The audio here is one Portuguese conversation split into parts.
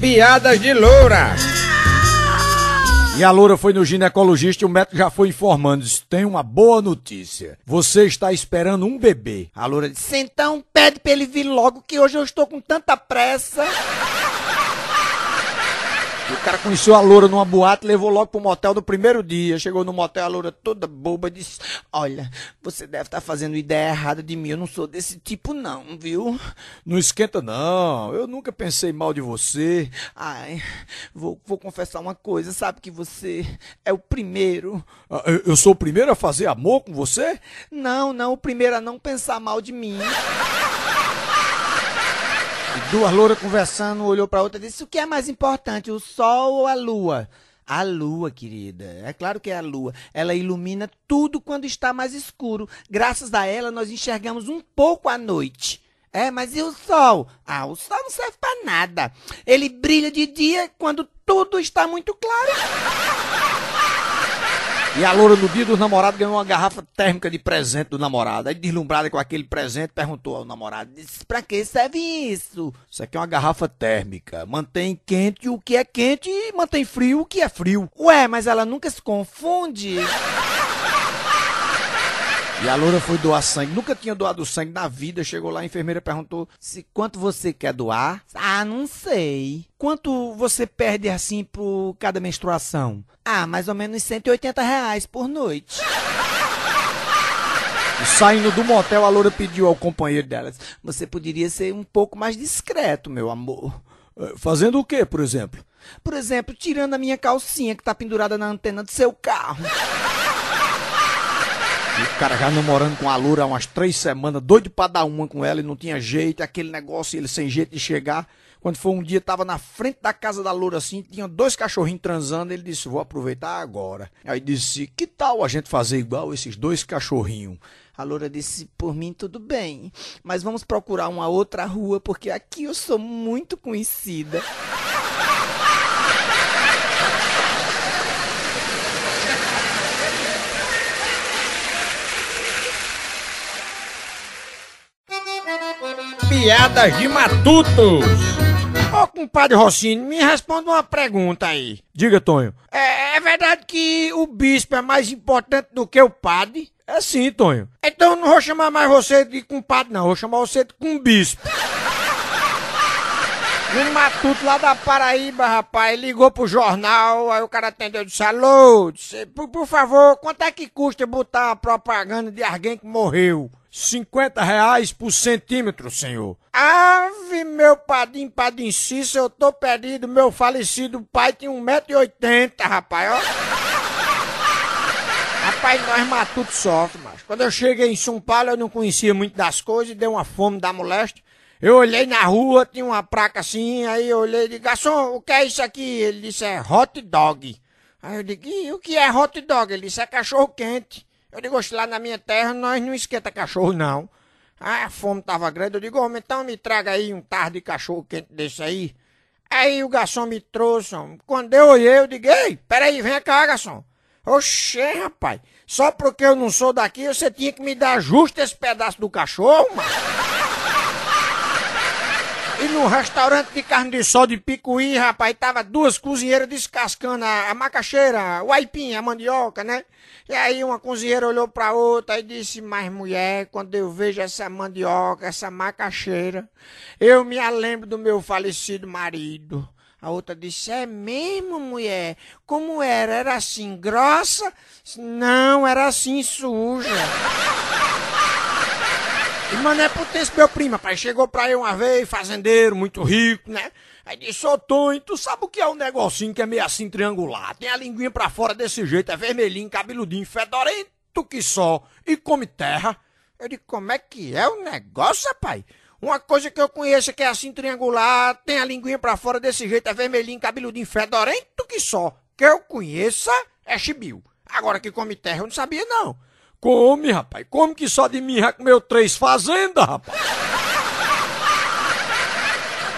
Piadas de loura. E a loura foi no ginecologista e o médico já foi informando: disse, tem uma boa notícia. Você está esperando um bebê. A loura disse: então pede pra ele vir logo que hoje eu estou com tanta pressa o cara conheceu a loura numa boate, levou logo pro motel no primeiro dia. Chegou no motel, a loura toda boba disse: Olha, você deve estar tá fazendo ideia errada de mim. Eu não sou desse tipo, não, viu? Não esquenta, não. Eu nunca pensei mal de você. Ai, vou, vou confessar uma coisa. Sabe que você é o primeiro. Ah, eu sou o primeiro a fazer amor com você? Não, não. O primeiro a não pensar mal de mim. Duas louras conversando, olhou pra outra e disse: O que é mais importante, o sol ou a lua? A lua, querida. É claro que é a lua. Ela ilumina tudo quando está mais escuro. Graças a ela, nós enxergamos um pouco a noite. É, mas e o sol? Ah, o sol não serve para nada. Ele brilha de dia quando tudo está muito claro. E a loura do dia dos namorados ganhou uma garrafa térmica de presente do namorado. Aí, deslumbrada com aquele presente, perguntou ao namorado: Pra que serve isso? Isso aqui é uma garrafa térmica. Mantém quente o que é quente e mantém frio o que é frio. Ué, mas ela nunca se confunde. E a Loura foi doar sangue. Nunca tinha doado sangue na vida. Chegou lá, a enfermeira perguntou se quanto você quer doar. Ah, não sei. Quanto você perde assim por cada menstruação? Ah, mais ou menos 180 reais por noite. E saindo do motel, a Loura pediu ao companheiro dela: Você poderia ser um pouco mais discreto, meu amor. É, Fazendo o quê, por exemplo? Por exemplo, tirando a minha calcinha que tá pendurada na antena do seu carro. E o cara já namorando com a Loura há umas três semanas, doido pra dar uma com ela e não tinha jeito, aquele negócio, ele sem jeito de chegar. Quando foi um dia, tava na frente da casa da Loura assim, tinha dois cachorrinhos transando, ele disse, vou aproveitar agora. Aí disse, que tal a gente fazer igual esses dois cachorrinhos? A loura disse: Por mim, tudo bem, mas vamos procurar uma outra rua, porque aqui eu sou muito conhecida. piadas de matutos. Ô, compadre Rossini, me responda uma pergunta aí. Diga, Tonho. É, é verdade que o bispo é mais importante do que o padre? É sim, Tonho. Então eu não vou chamar mais você de compadre, não. Vou chamar você de cumbispo. Um matuto lá da Paraíba, rapaz, ligou pro jornal, aí o cara atendeu e disse, alô, disse, por, por favor, quanto é que custa botar a propaganda de alguém que morreu? 50 reais por centímetro, senhor. Ave, meu padim, padim Cício, eu tô perdido. Meu falecido pai tem 1,80m, rapaz, ó. rapaz, nós matutos sofre, mas quando eu cheguei em São Paulo, eu não conhecia muito das coisas e deu uma fome da moléstia. Eu olhei na rua, tinha uma placa assim, aí eu olhei e disse, garçom, o que é isso aqui? Ele disse, é hot dog. Aí eu digo, o que é hot dog? Ele disse, é cachorro quente. Eu digo, lá na minha terra nós não esquenta cachorro, não. Ah, a fome tava grande, eu digo, homem, então me traga aí um tarde de cachorro quente desse aí. Aí o garçom me trouxe, homem. quando eu olhei, eu digo, ei, peraí, vem cá, garçom. Oxê, rapaz, só porque eu não sou daqui, você tinha que me dar justo esse pedaço do cachorro, mano. E no restaurante de carne de sol de Picuí, rapaz, tava duas cozinheiras descascando a, a macaxeira, o aipim, a mandioca, né? E aí uma cozinheira olhou pra outra e disse, mas mulher, quando eu vejo essa mandioca, essa macaxeira, eu me lembro do meu falecido marido. A outra disse: É mesmo, mulher? Como era? Era assim grossa? Não, era assim suja. E mano é Potência, meu primo, pai, chegou pra eu uma vez, fazendeiro, muito rico, né? Aí disse, ô Tonho, tu sabe o que é um negocinho que é meio assim triangular? Tem a linguinha pra fora desse jeito, é vermelhinho, cabeludinho, fedorento que só, e come terra. Eu disse, como é que é o negócio, rapaz? Uma coisa que eu conheço que é assim triangular, tem a linguinha pra fora desse jeito, é vermelhinho, cabeludinho, fedorento que só, que eu conheça é chibio. Agora que come terra eu não sabia não. Come, rapaz. Como que só de mim já comeu três fazendas, rapaz?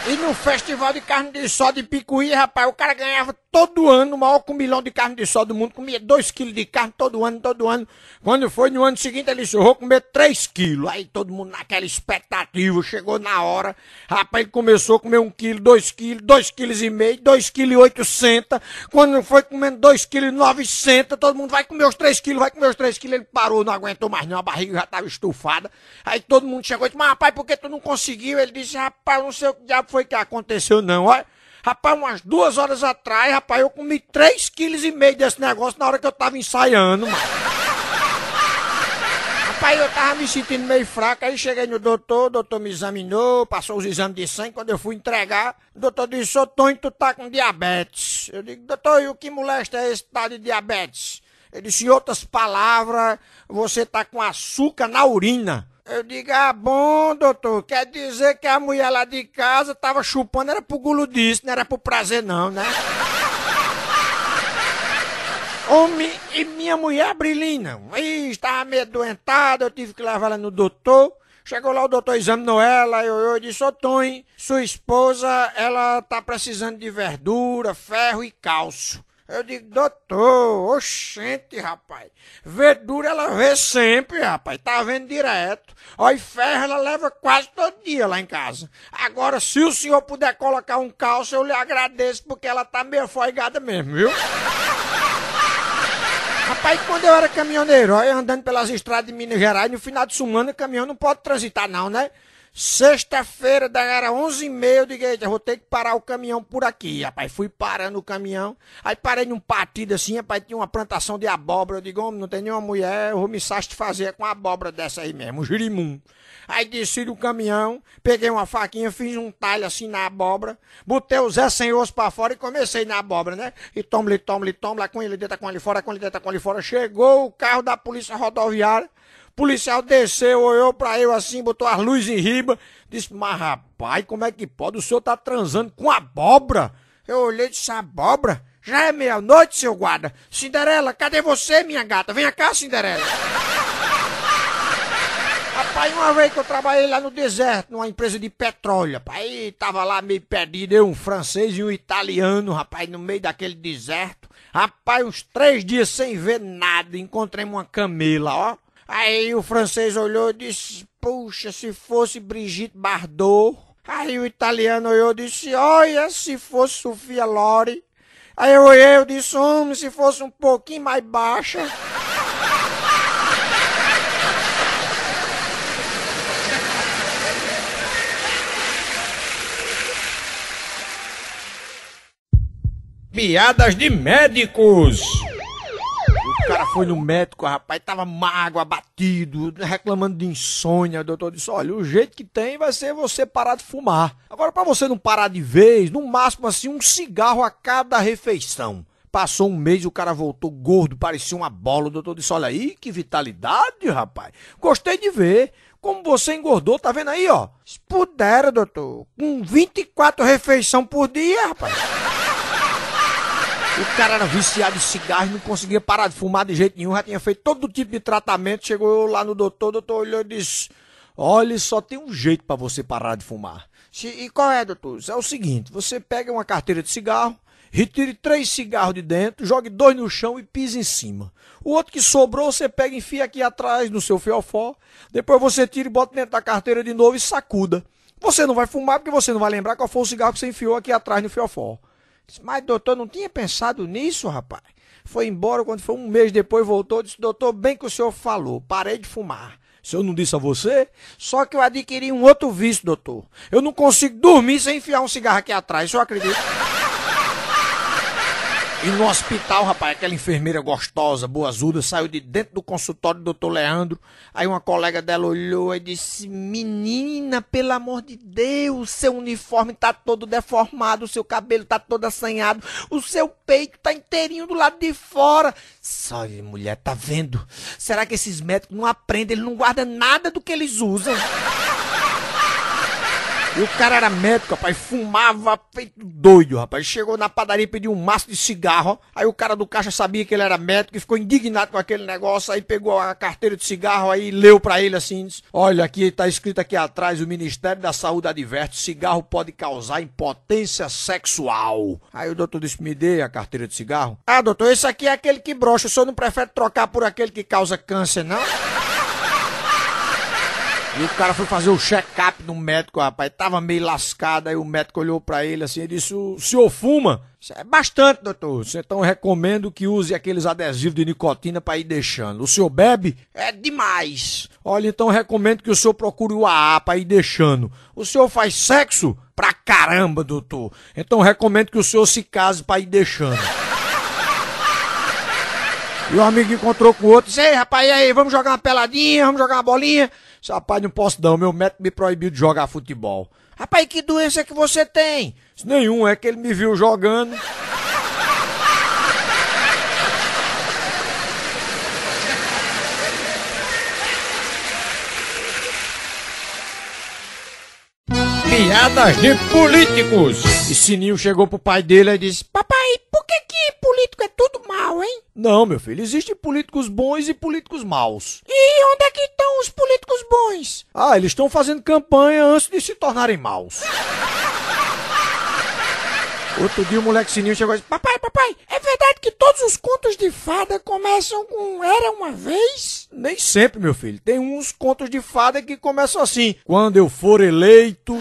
E no festival de carne de sol de picuí, rapaz, o cara ganhava todo ano, o maior comilão de carne de sol do mundo, comia 2 quilos de carne todo ano, todo ano. Quando foi no ano seguinte, ele disse, eu vou comer 3 quilos. Aí todo mundo naquela expectativa, chegou na hora, rapaz, ele começou a comer 1 um quilo, 2 quilos, 2 quilos e meio, 2 quilos e 800. Quando foi comendo 2 quilos e 900, todo mundo vai comer os 3 quilos, vai comer os 3 quilos. Ele parou, não aguentou mais não, a barriga já estava estufada. Aí todo mundo chegou e disse, mas rapaz, por que tu não conseguiu? Ele disse, rapaz, não sei o que diabo foi que aconteceu não, olha. Rapaz, umas duas horas atrás, rapaz, eu comi 3,5 kg desse negócio na hora que eu tava ensaiando, mano. rapaz, eu tava me sentindo meio fraco, aí cheguei no doutor, o doutor me examinou, passou os exames de sangue, quando eu fui entregar, o doutor disse, ô Tonho, tu tá com diabetes. Eu digo, doutor, e o que molesta é esse tá de diabetes? Ele disse, em outras palavras, você tá com açúcar na urina. Eu digo, ah, bom, doutor, quer dizer que a mulher lá de casa tava chupando, era pro gulo disso, não era pro prazer não, né? Homem e minha mulher brilhina. Ih, estava meio doentada, eu tive que levar ela no doutor. Chegou lá o doutor examinou ela, eu, eu disse, ô Tom, sua esposa, ela tá precisando de verdura, ferro e cálcio. Eu digo, doutor, oxente, rapaz. Verdura ela vê sempre, rapaz. Tá vendo direto. Ó, e ferro ela leva quase todo dia lá em casa. Agora, se o senhor puder colocar um calço, eu lhe agradeço, porque ela tá meio foigada mesmo, viu? Rapaz, quando eu era caminhoneiro, eu andando pelas estradas de Minas Gerais, no final de semana o caminhão não pode transitar, não, né? Sexta-feira, era 11h30, eu digo, eita, vou ter que parar o caminhão por aqui, rapaz. Fui parando o caminhão, aí parei num partido assim, rapaz, tinha uma plantação de abóbora. Eu digo, homem, não tem nenhuma mulher, eu vou me satisfazer com a abóbora dessa aí mesmo, um girimum. Aí desci do caminhão, peguei uma faquinha, fiz um talho assim na abóbora, botei os Zé sem osso pra fora e comecei na abóbora, né? E toma-lhe, toma-lhe, toma, lá com ele dentro, com ele fora, com ele dentro, com ele fora. Chegou o carro da polícia rodoviária, policial desceu, olhou pra eu assim, botou as luzes em riba. Disse, mas rapaz, como é que pode? O senhor tá transando com abóbora? Eu olhei e disse, abóbora? Já é meia-noite, seu guarda. Cinderela, cadê você, minha gata? vem cá, Cinderela. Rapaz, uma vez que eu trabalhei lá no deserto, numa empresa de petróleo, rapaz, e tava lá meio perdido, eu, um francês e um italiano, rapaz, no meio daquele deserto. Rapaz, uns três dias sem ver nada, encontrei uma camela, ó. Aí o francês olhou e disse: Puxa, se fosse Brigitte Bardot. Aí o italiano olhou e disse: Olha, se fosse Sofia Lore. Aí eu olhei e disse: Homem, se fosse um pouquinho mais baixa. Piadas de médicos foi no médico, rapaz, tava mago, abatido, reclamando de insônia. O doutor disse: olha, o jeito que tem vai ser você parar de fumar. Agora, para você não parar de vez, no máximo assim, um cigarro a cada refeição. Passou um mês, o cara voltou gordo, parecia uma bola. O doutor disse: Olha aí, que vitalidade, rapaz. Gostei de ver. Como você engordou, tá vendo aí, ó? Se pudera, doutor, com 24 refeições por dia, rapaz. O cara era viciado em cigarro, não conseguia parar de fumar de jeito nenhum, já tinha feito todo tipo de tratamento. Chegou lá no doutor, o doutor olhou e disse: Olha, só tem um jeito para você parar de fumar. E qual é, doutor? É o seguinte: você pega uma carteira de cigarro, retire três cigarros de dentro, jogue dois no chão e pise em cima. O outro que sobrou, você pega e enfia aqui atrás no seu fiofó. Depois você tira e bota dentro da carteira de novo e sacuda. Você não vai fumar porque você não vai lembrar qual foi o cigarro que você enfiou aqui atrás no fiofó. Disse, mas doutor, não tinha pensado nisso, rapaz. Foi embora, quando foi um mês depois, voltou, disse, doutor, bem que o senhor falou, parei de fumar. Se eu não disse a você, só que eu adquiri um outro vício, doutor. Eu não consigo dormir sem enfiar um cigarro aqui atrás, o senhor acredita? E no hospital, rapaz, aquela enfermeira gostosa, boazuda, saiu de dentro do consultório do doutor Leandro. Aí uma colega dela olhou e disse: Menina, pelo amor de Deus, seu uniforme tá todo deformado, o seu cabelo tá todo assanhado, o seu peito tá inteirinho do lado de fora. Sabe, mulher, tá vendo? Será que esses médicos não aprendem? Eles não guardam nada do que eles usam. E o cara era médico, rapaz, fumava feito doido, rapaz. Chegou na padaria e pediu um maço de cigarro. Aí o cara do caixa sabia que ele era médico e ficou indignado com aquele negócio. Aí pegou a carteira de cigarro aí leu para ele assim: Olha, aqui tá escrito aqui atrás: o Ministério da Saúde adverte: cigarro pode causar impotência sexual. Aí o doutor disse: Me dê a carteira de cigarro. Ah, doutor, esse aqui é aquele que brocha. O senhor não prefere trocar por aquele que causa câncer, não? E o cara foi fazer o check-up no médico, rapaz. Tava meio lascado, aí o médico olhou para ele assim e disse: O senhor fuma? É bastante, doutor. Então recomendo que use aqueles adesivos de nicotina para ir deixando. O senhor bebe? É demais. Olha, então recomendo que o senhor procure o AA para ir deixando. O senhor faz sexo? Pra caramba, doutor. Então recomendo que o senhor se case para ir deixando. E o amigo encontrou com o outro e disse: Ei, rapaz, e aí, vamos jogar uma peladinha, vamos jogar uma bolinha. Rapaz, não posso não, meu médico me proibiu de jogar futebol. Rapaz, que doença que você tem? Nenhum, é que ele me viu jogando. piadas de políticos. E Sininho chegou pro pai dele e disse: Papai, por que, que político é tudo mal, hein? Não, meu filho, existem políticos bons e políticos maus. E onde é que estão os políticos bons? Ah, eles estão fazendo campanha antes de se tornarem maus. Outro dia o moleque sininho chegou e disse: Papai, papai, é verdade que todos os contos de fada começam com Era uma vez? Nem sempre, meu filho. Tem uns contos de fada que começam assim: Quando eu for eleito.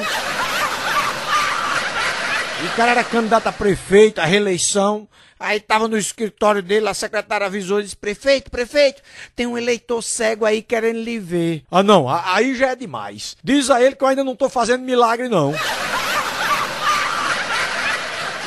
O cara era candidato a prefeito, a reeleição. Aí tava no escritório dele, a secretária avisou e disse: Prefeito, prefeito, tem um eleitor cego aí querendo lhe ver. Ah, não, aí já é demais. Diz a ele que eu ainda não tô fazendo milagre, não.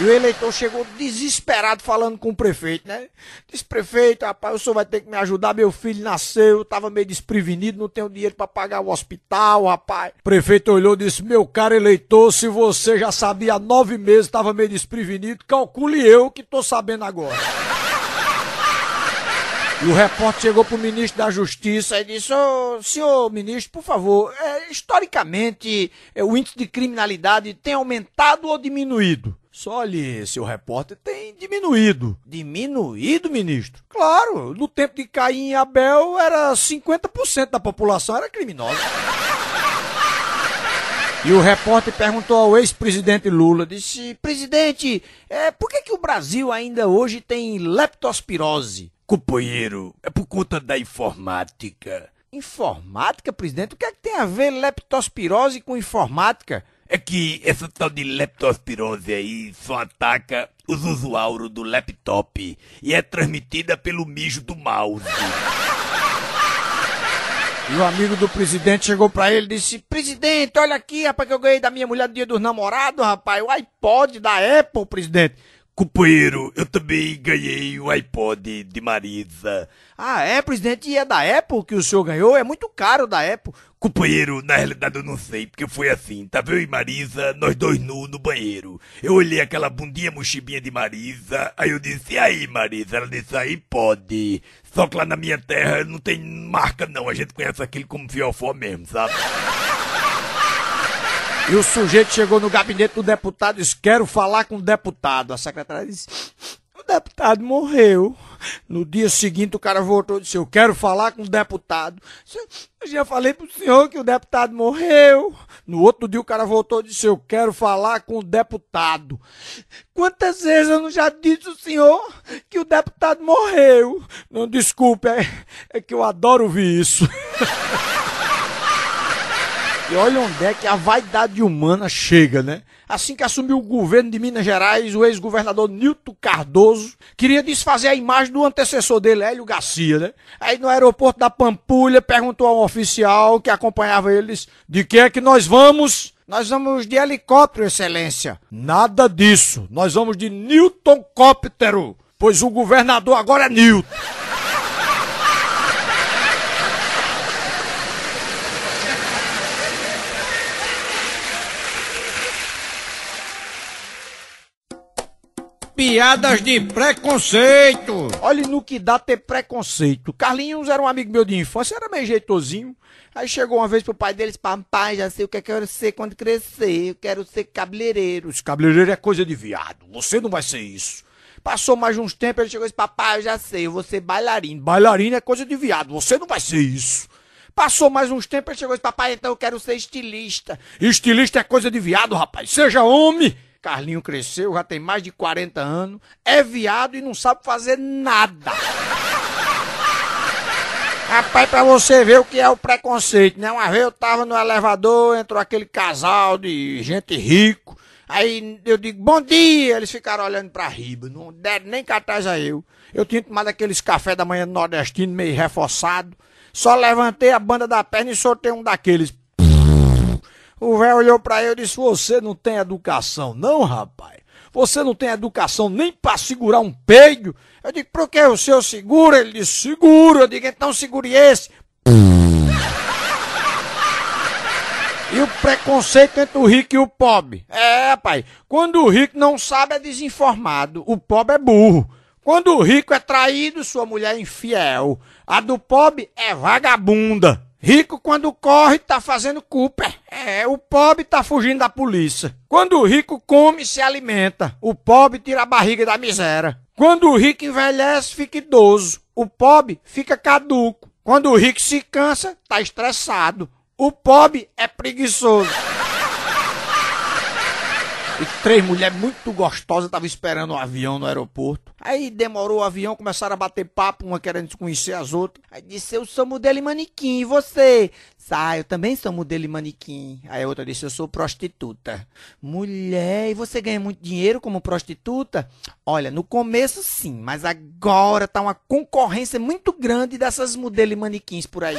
E o eleitor chegou desesperado falando com o prefeito, né? Disse, prefeito, rapaz, o senhor vai ter que me ajudar, meu filho nasceu, tava meio desprevenido, não tenho dinheiro para pagar o hospital, rapaz. O prefeito olhou e disse, meu caro eleitor, se você já sabia há nove meses, tava meio desprevenido, calcule eu que tô sabendo agora. E o repórter chegou pro ministro da Justiça e disse: oh, senhor ministro, por favor, é, historicamente é, o índice de criminalidade tem aumentado ou diminuído? Só olhe, seu repórter tem diminuído. Diminuído, ministro? Claro, no tempo de Caim e Abel era 50% da população era criminosa. E o repórter perguntou ao ex-presidente Lula, disse, presidente, é, por que, que o Brasil ainda hoje tem leptospirose? Companheiro, é por conta da informática. Informática, presidente? O que é que tem a ver leptospirose com informática? é que essa tal de leptospirose aí só ataca os usuários do laptop e é transmitida pelo mijo do mouse. E o amigo do presidente chegou pra ele e disse: Presidente, olha aqui, rapaz, que eu ganhei da minha mulher no dia dos namorados, rapaz, o iPod da Apple, presidente. Companheiro, eu também ganhei o iPod de Marisa. Ah, é, presidente? E é da Apple que o senhor ganhou? É muito caro da Apple. Companheiro, na realidade eu não sei, porque foi assim. tá eu e Marisa, nós dois nu no banheiro. Eu olhei aquela bundinha mochibinha de Marisa, aí eu disse, e aí Marisa? Ela disse, aí pode. Só que lá na minha terra não tem marca não, a gente conhece aquele como fiofó mesmo, sabe? E o sujeito chegou no gabinete do deputado e disse: Quero falar com o deputado. A secretária disse: O deputado morreu. No dia seguinte, o cara voltou e disse: Eu quero falar com o deputado. Eu já falei pro senhor que o deputado morreu. No outro dia, o cara voltou e disse: Eu quero falar com o deputado. Quantas vezes eu não já disse ao senhor que o deputado morreu? Não, desculpe, é, é que eu adoro ouvir isso. E olha onde é que a vaidade humana chega, né? Assim que assumiu o governo de Minas Gerais, o ex-governador Nilton Cardoso queria desfazer a imagem do antecessor dele, Hélio Garcia, né? Aí no aeroporto da Pampulha perguntou a um oficial que acompanhava eles: de que é que nós vamos? Nós vamos de helicóptero, excelência. Nada disso. Nós vamos de Newton Cóptero, pois o governador agora é Newton. piadas de preconceito. Olha no que dá ter preconceito. Carlinhos era um amigo meu de infância, era meio jeitosinho. Aí chegou uma vez pro pai deles, papai, já sei o é que eu quero ser quando crescer, eu quero ser cabeleireiro. Esse cabeleireiro é coisa de viado, você não vai ser isso. Passou mais uns tempos, ele chegou e disse, papai, eu já sei, eu vou ser bailarino. Bailarino é coisa de viado, você não vai ser isso. Passou mais uns tempos, ele chegou e disse, papai, então eu quero ser estilista. Estilista é coisa de viado, rapaz, seja homem. Carlinho cresceu, já tem mais de 40 anos, é viado e não sabe fazer nada. Rapaz, pra você ver o que é o preconceito, né? Uma vez eu tava no elevador, entrou aquele casal de gente rico. Aí eu digo, bom dia! Eles ficaram olhando pra riba, não deram nem cartaz a eu. Eu tinha tomado aqueles café da manhã nordestino meio reforçado. Só levantei a banda da perna e soltei um daqueles. O velho olhou para ele e disse: Você não tem educação, não, rapaz. Você não tem educação nem para segurar um peido. Eu digo: Por que o senhor segura? Ele disse: Seguro. Eu digo: Então segure esse. E o preconceito entre o rico e o pobre. É, pai. Quando o rico não sabe, é desinformado. O pobre é burro. Quando o rico é traído, sua mulher é infiel. A do pobre é vagabunda. Rico, quando corre, tá fazendo Cooper. É, o pobre tá fugindo da polícia. Quando o rico come, se alimenta. O pobre tira a barriga da miséria. Quando o rico envelhece, fica idoso. O pobre fica caduco. Quando o rico se cansa, tá estressado. O pobre é preguiçoso. E três mulheres muito gostosas estavam esperando o avião no aeroporto. Aí demorou o avião, começaram a bater papo, uma querendo conhecer as outras. Aí disse, eu sou modelo e manequim, e você? Ah, eu também sou modelo e manequim. Aí a outra disse, eu sou prostituta. Mulher, e você ganha muito dinheiro como prostituta? Olha, no começo sim, mas agora tá uma concorrência muito grande dessas modelo e manequins por aí.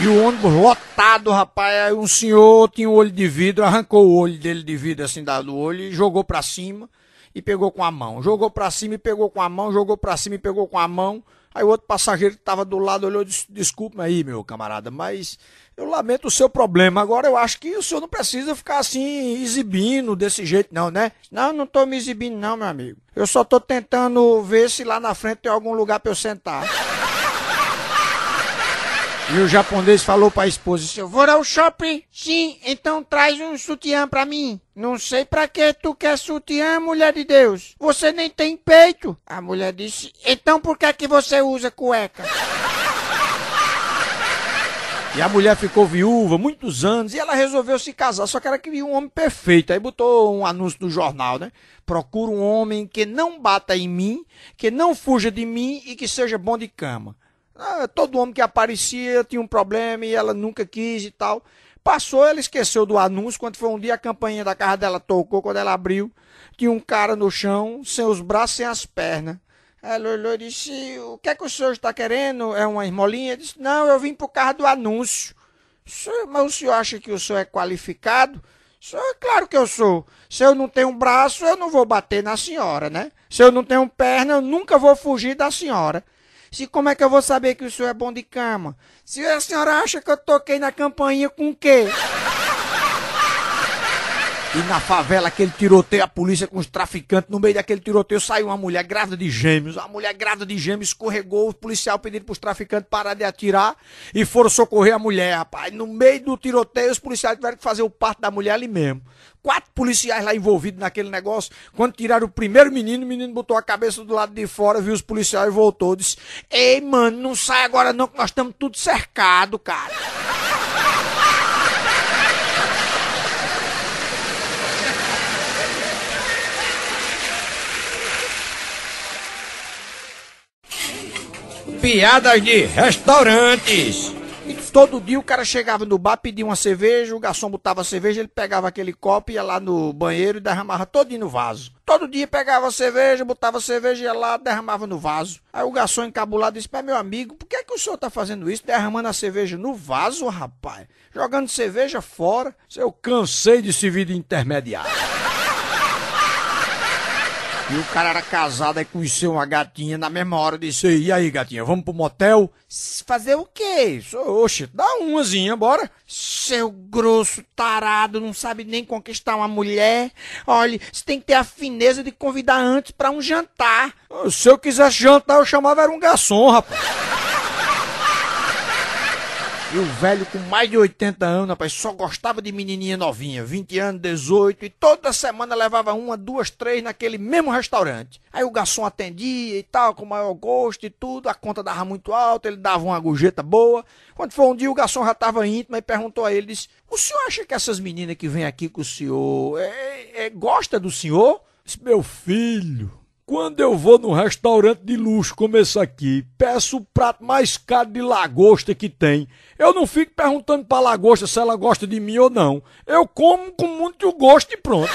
E o ônibus lotado, rapaz. Aí um senhor tinha um olho de vidro, arrancou o olho dele de vidro assim do olho e jogou para cima e pegou com a mão. Jogou para cima e pegou com a mão, jogou para cima e pegou com a mão. Aí o outro passageiro que estava do lado olhou e disse: Desculpa aí, meu camarada, mas eu lamento o seu problema. Agora eu acho que o senhor não precisa ficar assim exibindo desse jeito, não, né? Não, não tô me exibindo, não, meu amigo. Eu só tô tentando ver se lá na frente tem algum lugar para eu sentar. E o japonês falou para a esposa: Eu vou ao shopping? Sim, então traz um sutiã para mim. Não sei para que tu quer sutiã, mulher de Deus. Você nem tem peito. A mulher disse: Então por que é que você usa cueca? E a mulher ficou viúva muitos anos e ela resolveu se casar, só que ela queria um homem perfeito. Aí botou um anúncio no jornal, né? Procura um homem que não bata em mim, que não fuja de mim e que seja bom de cama. Ah, todo homem que aparecia tinha um problema e ela nunca quis e tal. Passou, ela esqueceu do anúncio. Quando foi um dia, a campainha da casa dela tocou. Quando ela abriu, tinha um cara no chão, sem os braços, sem as pernas. Ela olhou e disse: O que é que o senhor está querendo? É uma esmolinha? disse: Não, eu vim por causa do anúncio. Mas o senhor acha que o senhor é qualificado? Senhor, claro que eu sou. Se eu não tenho um braço, eu não vou bater na senhora, né? Se eu não tenho perna, eu nunca vou fugir da senhora. Se como é que eu vou saber que o senhor é bom de cama? Se a senhora acha que eu toquei na campainha com o quê? E na favela, aquele tiroteio, a polícia com os traficantes. No meio daquele tiroteio saiu uma mulher grávida de gêmeos. A mulher grávida de gêmeos escorregou. O policial pedindo para os traficantes parar de atirar e foram socorrer a mulher, rapaz. No meio do tiroteio, os policiais tiveram que fazer o parto da mulher ali mesmo quatro policiais lá envolvidos naquele negócio. Quando tiraram o primeiro menino, o menino botou a cabeça do lado de fora, viu os policiais e voltou. Disse: Ei, mano, não sai agora não, que nós estamos tudo cercado, cara. Piadas de restaurantes. E todo dia o cara chegava no bar, pedia uma cerveja, o garçom botava a cerveja, ele pegava aquele copo, ia lá no banheiro e derramava todinho no vaso. Todo dia pegava a cerveja, botava a cerveja, ia lá, derramava no vaso. Aí o garçom encabulado disse, pai, meu amigo, por que, é que o senhor tá fazendo isso, derramando a cerveja no vaso, rapaz? Jogando cerveja fora. Eu cansei de servir de intermediário. E o cara era casado e conheceu uma gatinha na mesma hora disse: E aí, gatinha, vamos pro motel? Fazer o quê? Oxe, dá umazinha, bora. Seu grosso tarado, não sabe nem conquistar uma mulher. Olha, você tem que ter a fineza de convidar antes para um jantar. Se eu quisesse jantar, eu chamava era um garçom, rapaz. E o velho com mais de 80 anos, rapaz, só gostava de menininha novinha, 20 anos, 18, e toda semana levava uma, duas, três naquele mesmo restaurante. Aí o garçom atendia e tal, com maior gosto e tudo, a conta dava muito alta, ele dava uma gorjeta boa. Quando foi um dia, o garçom já estava íntimo e perguntou a ele, disse, o senhor acha que essas meninas que vêm aqui com o senhor, é, é, é gosta do senhor? Disse, meu filho, quando eu vou num restaurante de luxo como esse aqui, peço o prato mais caro de lagosta que tem. Eu não fico perguntando pra lagosta se ela gosta de mim ou não. Eu como com muito gosto e pronto.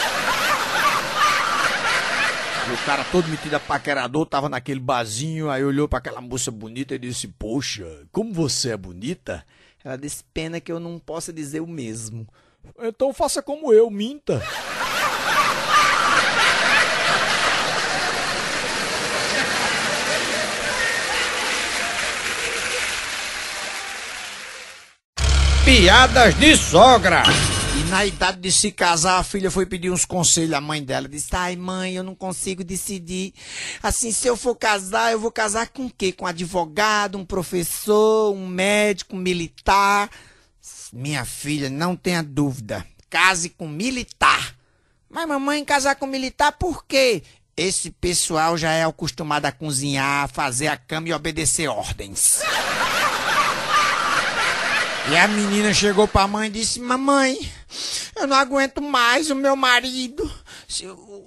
O cara todo metido a paquerador tava naquele barzinho, aí olhou para aquela moça bonita e disse: Poxa, como você é bonita? Ela disse: Pena que eu não possa dizer o mesmo. Então faça como eu, minta. piadas de sogra. E na idade de se casar, a filha foi pedir uns conselhos à mãe dela. Disse: Ai, mãe, eu não consigo decidir. Assim, se eu for casar, eu vou casar com quê? Com um advogado, um professor, um médico, um militar. Minha filha, não tenha dúvida. Case com militar. Mas, mamãe, casar com militar por quê? Esse pessoal já é acostumado a cozinhar, fazer a cama e obedecer ordens. E a menina chegou pra mãe e disse: Mamãe, eu não aguento mais o meu marido.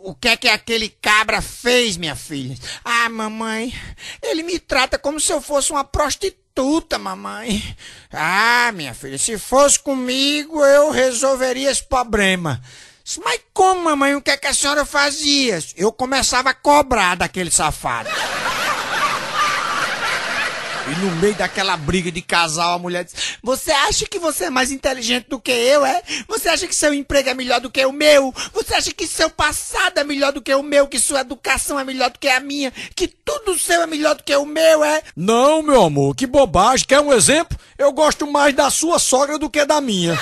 O que é que aquele cabra fez, minha filha? Ah, mamãe, ele me trata como se eu fosse uma prostituta, mamãe. Ah, minha filha, se fosse comigo, eu resolveria esse problema. Mas como, mamãe, o que é que a senhora fazia? Eu começava a cobrar daquele safado. E no meio daquela briga de casal, a mulher diz: Você acha que você é mais inteligente do que eu, é? Você acha que seu emprego é melhor do que o meu? Você acha que seu passado é melhor do que o meu? Que sua educação é melhor do que a minha? Que tudo seu é melhor do que o meu, é? Não, meu amor, que bobagem. Quer um exemplo? Eu gosto mais da sua sogra do que da minha.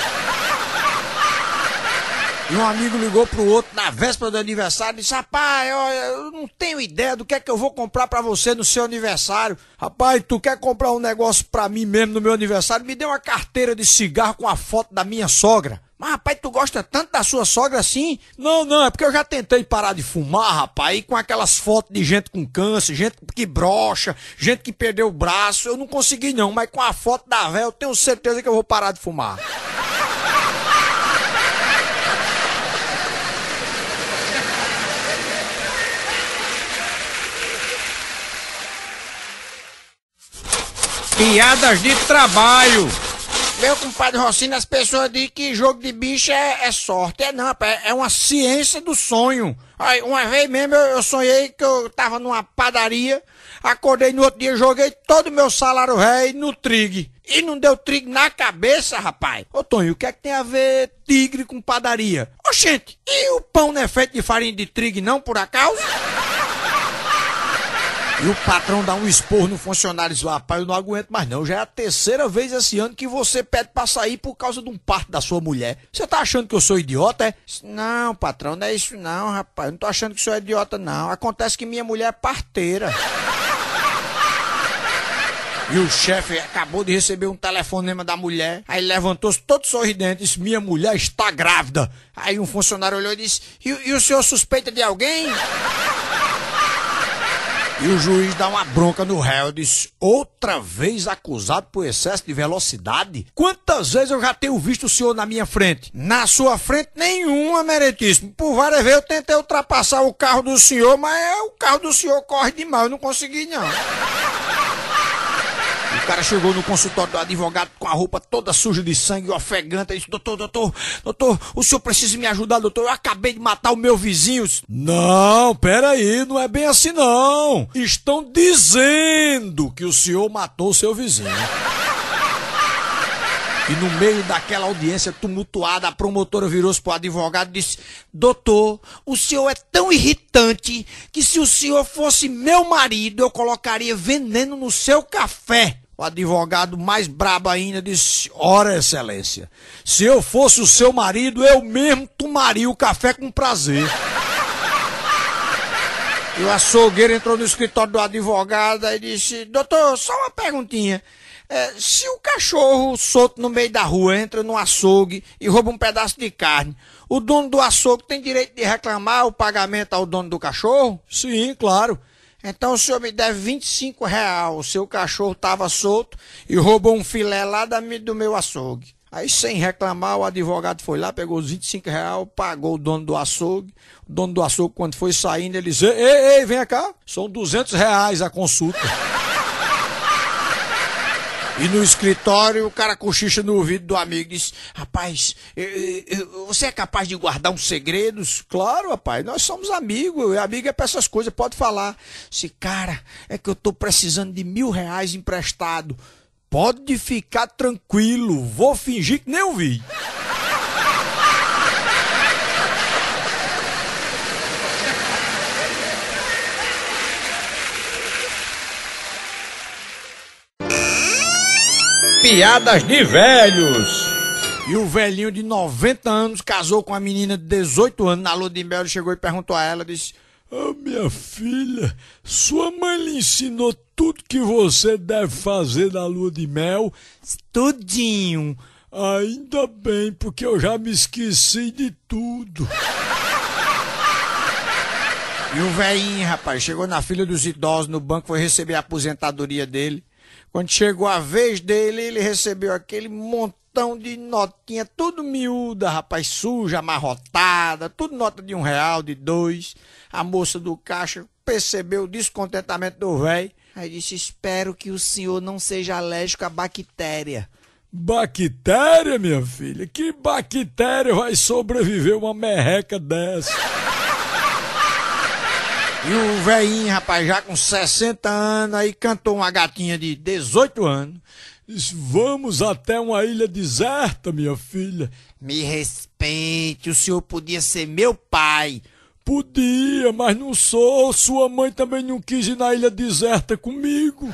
E um amigo ligou pro outro na véspera do aniversário e disse: Rapaz, eu, eu não tenho ideia do que é que eu vou comprar para você no seu aniversário. Rapaz, tu quer comprar um negócio para mim mesmo no meu aniversário? Me dê uma carteira de cigarro com a foto da minha sogra. Mas, rapaz, tu gosta tanto da sua sogra assim? Não, não, é porque eu já tentei parar de fumar, rapaz, e com aquelas fotos de gente com câncer, gente que brocha, gente que perdeu o braço, eu não consegui não, mas com a foto da véia eu tenho certeza que eu vou parar de fumar. Piadas de trabalho. Meu compadre Rocinho, as pessoas dizem que jogo de bicho é, é sorte. É não, rapaz, é uma ciência do sonho. Aí, uma vez mesmo eu, sonhei que eu tava numa padaria, acordei no outro dia, joguei todo o meu salário rei no trigo. E não deu trigo na cabeça, rapaz. Ô Tonho, o que é que tem a ver tigre com padaria? Oxente, e o pão não é feito de farinha de trigo não, por acaso? E o patrão dá um expor no funcionário e diz, rapaz, eu não aguento mais não. Já é a terceira vez esse ano que você pede pra sair por causa de um parto da sua mulher. Você tá achando que eu sou idiota, é? Não, patrão, não é isso não, rapaz. Eu não tô achando que o senhor é idiota, não. Acontece que minha mulher é parteira. E o chefe acabou de receber um telefonema da mulher. Aí levantou-se todo sorridente e disse: Minha mulher está grávida. Aí um funcionário olhou e disse: E, e o senhor suspeita de alguém? E o juiz dá uma bronca no réu, diz, outra vez acusado por excesso de velocidade? Quantas vezes eu já tenho visto o senhor na minha frente? Na sua frente nenhuma, meritíssimo. Por várias vezes eu tentei ultrapassar o carro do senhor, mas é, o carro do senhor corre demais, eu não consegui não cara chegou no consultório do advogado com a roupa toda suja de sangue, ofegante. Ele disse: Doutor, doutor, doutor, o senhor precisa me ajudar, doutor. Eu acabei de matar o meu vizinho. Não, peraí, não é bem assim não. Estão dizendo que o senhor matou seu vizinho. E no meio daquela audiência tumultuada, a promotora virou-se para o advogado e disse: Doutor, o senhor é tão irritante que se o senhor fosse meu marido, eu colocaria veneno no seu café. O advogado mais brabo ainda disse: Ora, Excelência, se eu fosse o seu marido, eu mesmo tomaria o café com prazer. E o açougueiro entrou no escritório do advogado e disse: Doutor, só uma perguntinha. É, se o cachorro solto no meio da rua entra no açougue e rouba um pedaço de carne, o dono do açougue tem direito de reclamar o pagamento ao dono do cachorro? Sim, claro. Então o senhor me deve 25 reais. O seu cachorro estava solto e roubou um filé lá da, do meu açougue. Aí, sem reclamar, o advogado foi lá, pegou os 25 reais, pagou o dono do açougue. O dono do açougue, quando foi saindo, ele disse: Ei, ei, vem cá, são 200 reais a consulta. E no escritório, o cara cochicha no ouvido do amigo e diz: Rapaz, você é capaz de guardar uns segredos? Claro, rapaz, nós somos amigos. Amigo é pra essas coisas, pode falar. Se cara, é que eu tô precisando de mil reais emprestado. Pode ficar tranquilo, vou fingir que nem ouvi. piadas de velhos. E o velhinho de 90 anos casou com uma menina de 18 anos na lua de mel. chegou e perguntou a ela, disse... Oh, minha filha, sua mãe lhe ensinou tudo que você deve fazer na lua de mel? Tudinho. Ainda bem, porque eu já me esqueci de tudo. E o velhinho, rapaz, chegou na filha dos idosos no banco, foi receber a aposentadoria dele. Quando chegou a vez dele, ele recebeu aquele montão de notinha, tudo miúda, rapaz, suja, amarrotada, tudo nota de um real, de dois. A moça do caixa percebeu o descontentamento do velho. Aí disse: Espero que o senhor não seja alérgico à bactéria. Bactéria, minha filha? Que bactéria vai sobreviver uma merreca dessa? E o velhinho, rapaz, já com 60 anos, aí cantou uma gatinha de 18 anos. Disse, vamos até uma ilha deserta, minha filha. Me respeite, o senhor podia ser meu pai. Podia, mas não sou. Sua mãe também não quis ir na ilha deserta comigo.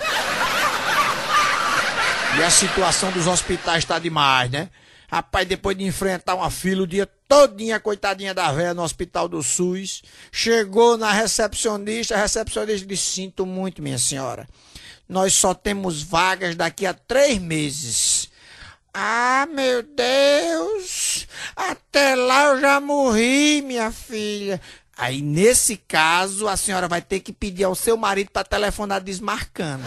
E a situação dos hospitais está demais, né? Rapaz, depois de enfrentar uma fila o dia todinha, coitadinha da velha, no hospital do SUS. Chegou na recepcionista, a recepcionista disse: Sinto muito, minha senhora. Nós só temos vagas daqui a três meses. Ah, meu Deus! Até lá eu já morri, minha filha. Aí, nesse caso, a senhora vai ter que pedir ao seu marido para telefonar desmarcando.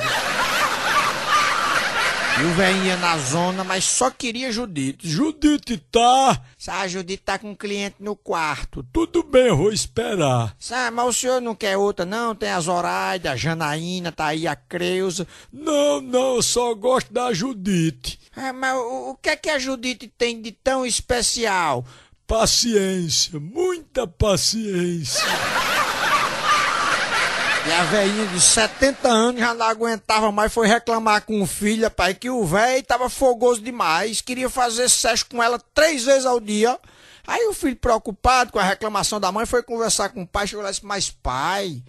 E o velhinho na zona, mas só queria Judite. Judite tá. a ah, Judite tá com um cliente no quarto. Tudo bem, eu vou esperar. Sabe, ah, mas o senhor não quer outra, não? Tem a Zoraida, a Janaína, tá aí a Creuza. Não, não, eu só gosto da Judite. Ah, mas o, o que é que a Judite tem de tão especial? Paciência, muita paciência. E a velhinha de 70 anos já não aguentava mais, foi reclamar com o filho, pai, que o velho tava fogoso demais, queria fazer sexo com ela três vezes ao dia. Aí o filho, preocupado com a reclamação da mãe, foi conversar com o pai, chegou lá e disse, mas pai,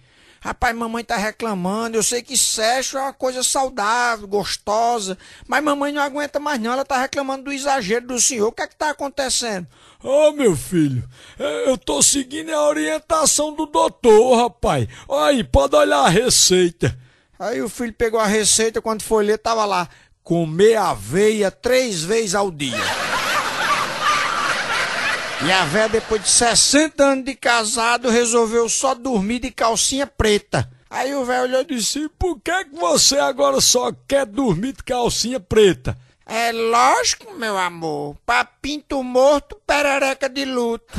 Rapaz, mamãe tá reclamando. Eu sei que sexo é uma coisa saudável, gostosa. Mas mamãe não aguenta mais, não. Ela tá reclamando do exagero do senhor. O que é que tá acontecendo? Ô, oh, meu filho, é, eu tô seguindo a orientação do doutor, rapaz. Aí, pode olhar a receita. Aí o filho pegou a receita, quando foi ler, tava lá: comer aveia três vezes ao dia. E a véia, depois de 60 anos de casado, resolveu só dormir de calcinha preta. Aí o velho olhou e disse: Por que, que você agora só quer dormir de calcinha preta? É lógico, meu amor. pinto morto, perereca de luto.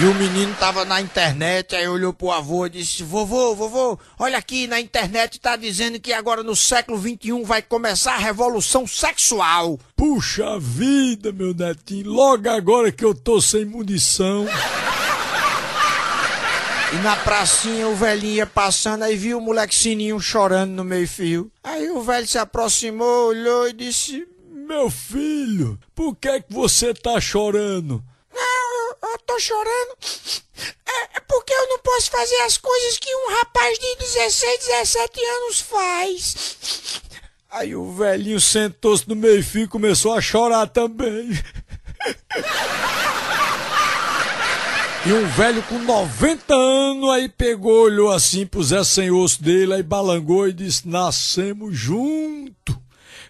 E o menino tava na internet, aí olhou pro avô e disse: Vovô, vovô, olha aqui, na internet tá dizendo que agora no século XXI vai começar a revolução sexual. Puxa vida, meu netinho, logo agora que eu tô sem munição. E na pracinha o velhinho ia passando, aí viu o moleque sininho chorando no meio-fio. Aí o velho se aproximou, olhou e disse: Meu filho, por que é que você tá chorando? eu ah, tô chorando. É, é, porque eu não posso fazer as coisas que um rapaz de 16, 17 anos faz. Aí o velhinho sentou-se no meio fio e começou a chorar também. E um velho com 90 anos aí pegou, olhou assim pro Zé sem osso dele, aí balangou e disse: Nascemos junto,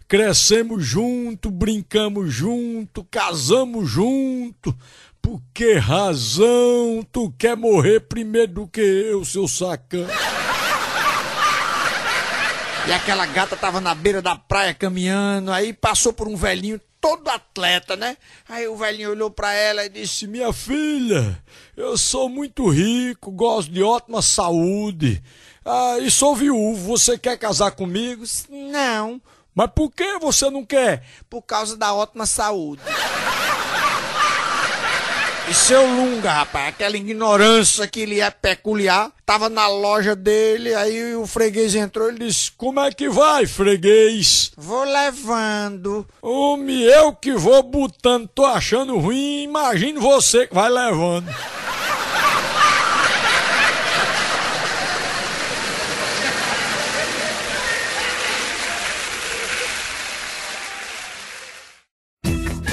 crescemos junto, brincamos junto, casamos junto, por que razão tu quer morrer primeiro do que eu, seu sacan? E aquela gata tava na beira da praia caminhando, aí passou por um velhinho todo atleta, né? Aí o velhinho olhou para ela e disse: "Minha filha, eu sou muito rico, gosto de ótima saúde. Ah, e sou viúvo, você quer casar comigo?" "Não." "Mas por que você não quer?" "Por causa da ótima saúde." E seu é Lunga, rapaz, aquela ignorância que lhe é peculiar, tava na loja dele, aí o freguês entrou e disse: Como é que vai, freguês? Vou levando. Homem, eu que vou botando, tô achando ruim, imagino você que vai levando.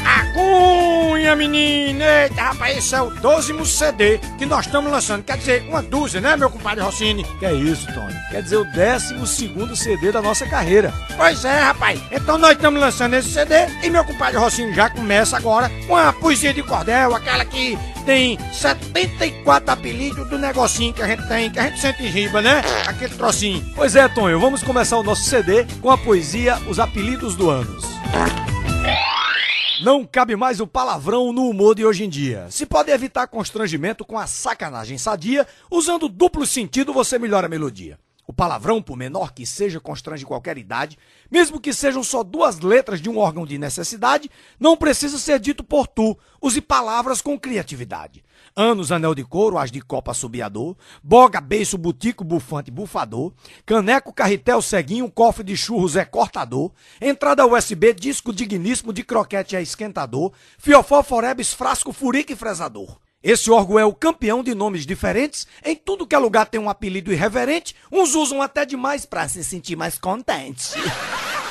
A cunha, menino! Eita, rapaz, esse é o 12 CD que nós estamos lançando. Quer dizer, uma dúzia, né, meu compadre Rossini? Que é isso, Tony. Quer dizer, o 12 CD da nossa carreira. Pois é, rapaz. Então nós estamos lançando esse CD e meu compadre Rossini já começa agora com a poesia de cordel, aquela que tem 74 apelidos do negocinho que a gente tem, que a gente sente riba, né? Aquele trocinho. Pois é, Tony vamos começar o nosso CD com a poesia Os Apelidos do Anos. Não cabe mais o palavrão no humor de hoje em dia. Se pode evitar constrangimento com a sacanagem sadia, usando duplo sentido você melhora a melodia. O palavrão, por menor que seja, constrange qualquer idade, mesmo que sejam só duas letras de um órgão de necessidade, não precisa ser dito por tu. Use palavras com criatividade. Anos Anel de Couro, As de Copa Subiador, Boga Beiço Butico Bufante Bufador, Caneco Carretel Ceguinho, Cofre de Churros é Cortador, Entrada USB Disco Digníssimo de Croquete é Esquentador, Fiofó Forebes Frasco Furique Fresador. Esse órgão é o campeão de nomes diferentes. Em tudo que é lugar tem um apelido irreverente. Uns usam até demais para se sentir mais contente.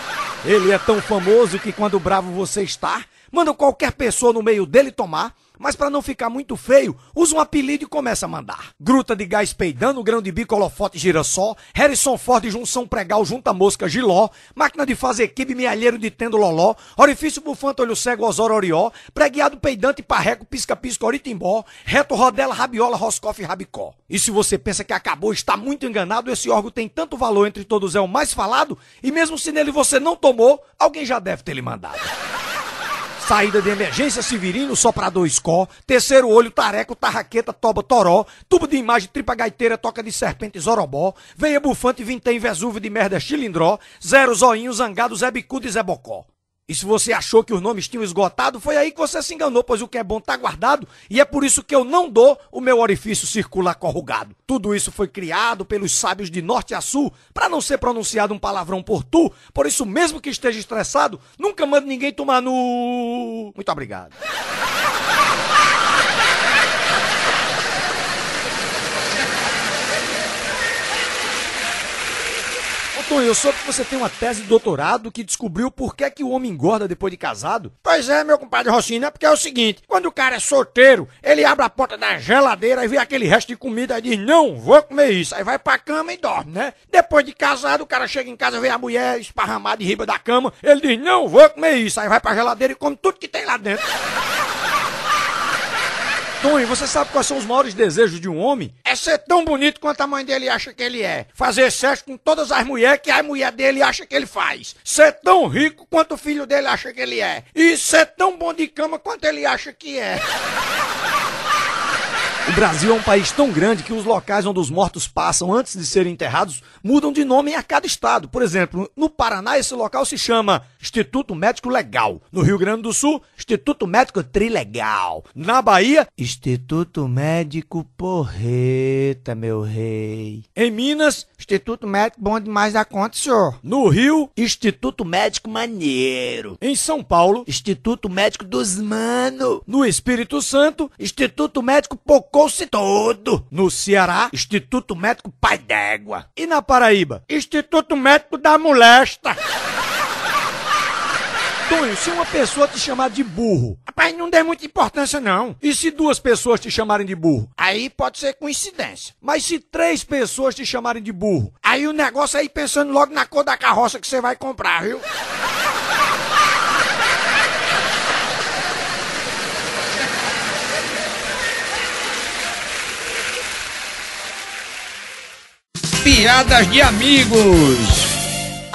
Ele é tão famoso que quando bravo você está, manda qualquer pessoa no meio dele tomar mas para não ficar muito feio, usa um apelido e começa a mandar. Gruta de gás peidando, grão de bico, holofote, girassol, Harrison Ford, junção pregal, junta mosca, giló, máquina de fazer equipe, mealheiro de tendo loló, orifício bufante, olho cego, osoro, orió, preguiado, peidante, parreco, pisca-pisca, oritimbó, reto, rodela, rabiola, roscoff, rabicó. E se você pensa que acabou, está muito enganado, esse órgão tem tanto valor entre todos, é o mais falado, e mesmo se nele você não tomou, alguém já deve ter lhe mandado. Saída de emergência, Severino, soprador escó. Terceiro olho, tareco, tarraqueta, toba, toró. Tubo de imagem, tripa gaiteira, toca de serpente, zorobó. Veia bufante, vintém, vesúvio de merda, chilindró. Zero zoinho, zangado, zé bicudo e zé bocó. E se você achou que os nomes tinham esgotado, foi aí que você se enganou, pois o que é bom está guardado e é por isso que eu não dou o meu orifício circular corrugado. Tudo isso foi criado pelos sábios de norte a sul para não ser pronunciado um palavrão por tu. Por isso, mesmo que esteja estressado, nunca mando ninguém tomar no. Muito obrigado. Tom, eu soube que você tem uma tese de doutorado que descobriu por que, que o homem engorda depois de casado. Pois é, meu compadre Rocinho, é porque é o seguinte: quando o cara é solteiro, ele abre a porta da geladeira e vê aquele resto de comida e diz: Não vou comer isso. Aí vai pra cama e dorme, né? Depois de casado, o cara chega em casa, vê a mulher esparramada em riba da cama, ele diz: Não vou comer isso. Aí vai pra geladeira e come tudo que tem lá dentro. Tonho, você sabe quais são os maiores desejos de um homem? É ser tão bonito quanto a mãe dele acha que ele é. Fazer sexo com todas as mulheres que a mulher dele acha que ele faz. Ser tão rico quanto o filho dele acha que ele é. E ser tão bom de cama quanto ele acha que é. O Brasil é um país tão grande que os locais onde os mortos passam antes de serem enterrados mudam de nome a cada estado. Por exemplo, no Paraná, esse local se chama Instituto Médico Legal. No Rio Grande do Sul, Instituto Médico Trilegal. Na Bahia, Instituto Médico Porreta, meu rei. Em Minas, Instituto Médico Bom Demais da Conta, senhor. No Rio, Instituto Médico Maneiro. Em São Paulo, Instituto Médico dos Mano. No Espírito Santo, Instituto Médico Pocou-se Todo. No Ceará, Instituto Médico Pai d'Égua. E na Paraíba, Instituto Médico da Molesta. Tonho, se uma pessoa te chamar de burro, rapaz, não dê muita importância não. E se duas pessoas te chamarem de burro? Aí pode ser coincidência. Mas se três pessoas te chamarem de burro, aí o negócio é ir pensando logo na cor da carroça que você vai comprar, viu? Piadas de amigos.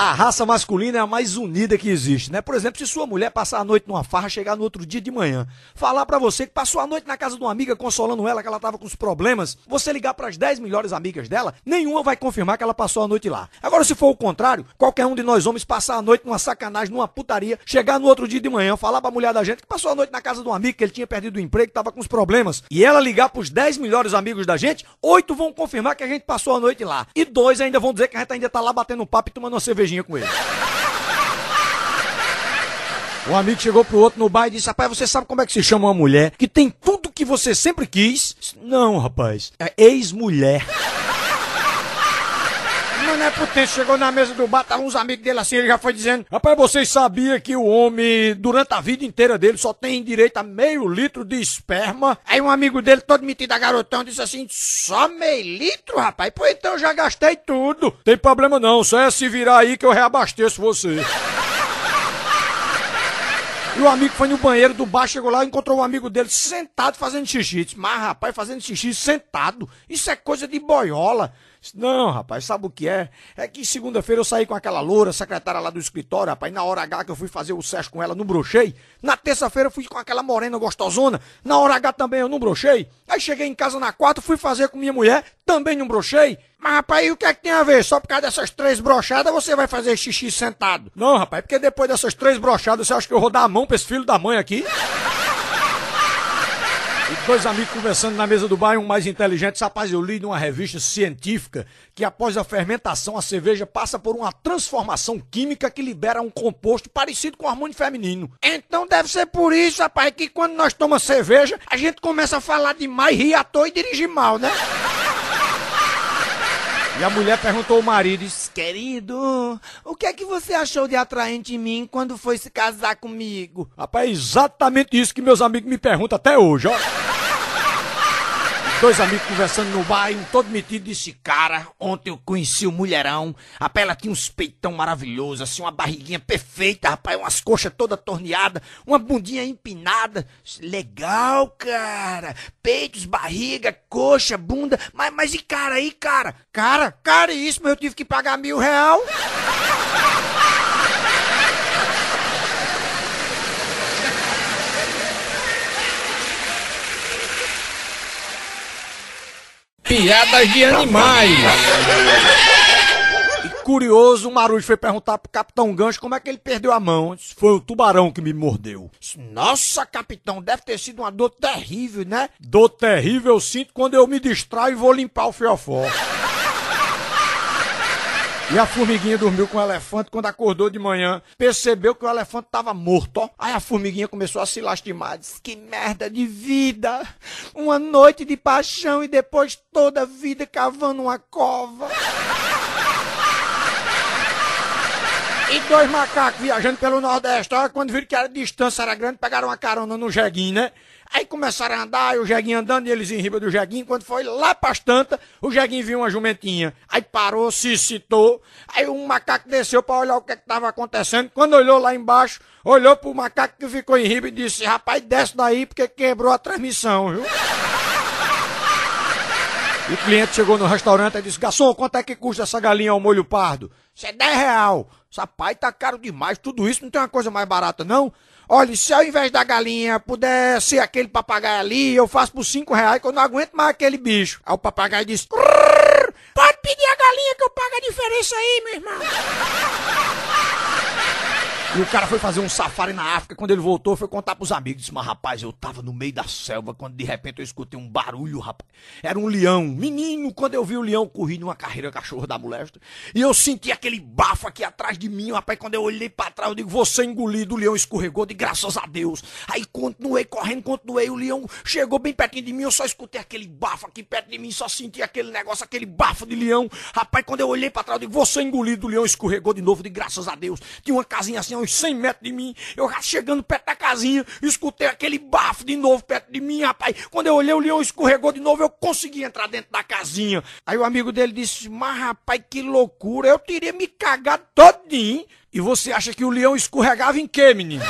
A raça masculina é a mais unida que existe, né? Por exemplo, se sua mulher passar a noite numa farra, chegar no outro dia de manhã, falar para você que passou a noite na casa de uma amiga consolando ela que ela tava com os problemas, você ligar para as 10 melhores amigas dela, nenhuma vai confirmar que ela passou a noite lá. Agora, se for o contrário, qualquer um de nós homens passar a noite numa sacanagem, numa putaria, chegar no outro dia de manhã, falar pra mulher da gente que passou a noite na casa de um amigo, que ele tinha perdido o emprego, que tava com os problemas, e ela ligar pros 10 melhores amigos da gente, oito vão confirmar que a gente passou a noite lá. E dois ainda vão dizer que a gente ainda tá lá batendo papo e tomando uma cerveja cervejinha com ele. Um amigo chegou pro outro no bar e disse: Rapaz, você sabe como é que se chama uma mulher que tem tudo que você sempre quis? Não, rapaz. É ex-mulher mano, não é por ter. Chegou na mesa do bar, tava uns amigos dele assim, ele já foi dizendo: Rapaz, vocês sabiam que o homem, durante a vida inteira dele, só tem direito a meio litro de esperma? Aí um amigo dele, todo metido a garotão, disse assim: Só meio litro, rapaz? Pô, então eu já gastei tudo. Tem problema não, só é se virar aí que eu reabasteço você. E o amigo foi no banheiro do bar, chegou lá, encontrou um amigo dele sentado fazendo xixi. Disse, mas rapaz, fazendo xixi sentado, isso é coisa de boiola. Não, rapaz, sabe o que é? É que segunda-feira eu saí com aquela loura, secretária lá do escritório, rapaz, e na hora H que eu fui fazer o SES com ela, não brochei. Na terça-feira eu fui com aquela morena gostosona, na hora H também eu não brochei. Aí cheguei em casa na quarta, fui fazer com minha mulher, também não brochei. Mas, rapaz, e o que é que tem a ver? Só por causa dessas três brochadas você vai fazer xixi sentado? Não, rapaz, porque depois dessas três brochadas você acha que eu vou dar a mão pra esse filho da mãe aqui? E dois amigos conversando na mesa do bar, um mais inteligente. Rapaz, eu li numa revista científica que após a fermentação, a cerveja passa por uma transformação química que libera um composto parecido com hormônio feminino. Então deve ser por isso, rapaz, que quando nós tomamos cerveja, a gente começa a falar demais, rir à toa e dirigir mal, né? E a mulher perguntou ao marido: Querido, o que é que você achou de atraente em mim quando foi se casar comigo? Rapaz, é exatamente isso que meus amigos me perguntam até hoje, ó. Dois amigos conversando no bar e um todo metido disse, cara, ontem eu conheci o um mulherão, a pela tinha uns peitão maravilhoso, assim, uma barriguinha perfeita, rapaz, umas coxas toda torneada, uma bundinha empinada. Legal, cara. Peitos, barriga, coxa, bunda, mas, mas e cara aí, cara? Cara, cara, isso, mas eu tive que pagar mil real. Piadas de animais. E curioso, o Marujo foi perguntar pro Capitão Gancho como é que ele perdeu a mão. Disse, foi o tubarão que me mordeu. Disse, Nossa, capitão, deve ter sido uma dor terrível, né? Dor terrível eu sinto quando eu me distraio e vou limpar o fiofó. E a formiguinha dormiu com o elefante. Quando acordou de manhã, percebeu que o elefante estava morto. Ó. Aí a formiguinha começou a se lastimar. Disse, que merda de vida! Uma noite de paixão e depois toda a vida cavando uma cova. E dois macacos viajando pelo Nordeste. Ó, quando viram que a distância era grande, pegaram uma carona no jeguinho, né? Aí começaram a andar, o Jeguinho andando, e eles em riba do Jeguinho. Quando foi lá pras tantas, o Jeguinho viu uma jumentinha. Aí parou, se citou. Aí um macaco desceu para olhar o que é estava acontecendo. Quando olhou lá embaixo, olhou pro macaco que ficou em riba e disse: Rapaz, desce daí porque quebrou a transmissão, viu? O cliente chegou no restaurante e disse: Garçom, quanto é que custa essa galinha ao molho pardo? Isso é 10 real. Rapaz, tá caro demais. Tudo isso não tem uma coisa mais barata, não? Olha, se ao invés da galinha puder ser aquele papagaio ali, eu faço por cinco reais que eu não aguento mais aquele bicho. Aí o papagaio diz: Pode pedir a galinha que eu pago a diferença aí, meu irmão. E o cara foi fazer um safari na África. Quando ele voltou, foi contar pros amigos. Disse, mas rapaz, eu tava no meio da selva quando de repente eu escutei um barulho, rapaz. Era um leão. Menino, quando eu vi o leão, corri numa carreira cachorro da molesta. E eu senti aquele bafo aqui atrás de mim, rapaz. Quando eu olhei pra trás, eu digo, você engolido. O leão escorregou, de graças a Deus. Aí continuei correndo, continuei. O leão chegou bem pertinho de mim. Eu só escutei aquele bafo aqui perto de mim. Só senti aquele negócio, aquele bafo de leão. Rapaz, quando eu olhei pra trás, eu digo, você engolido. O leão escorregou de novo, de graças a Deus. Tinha uma casinha assim uns 100 metros de mim, eu já chegando perto da casinha, escutei aquele bafo de novo perto de mim, rapaz. Quando eu olhei, o leão escorregou de novo, eu consegui entrar dentro da casinha. Aí o amigo dele disse, mas rapaz, que loucura, eu teria me cagado todinho. E você acha que o leão escorregava em quê, menino?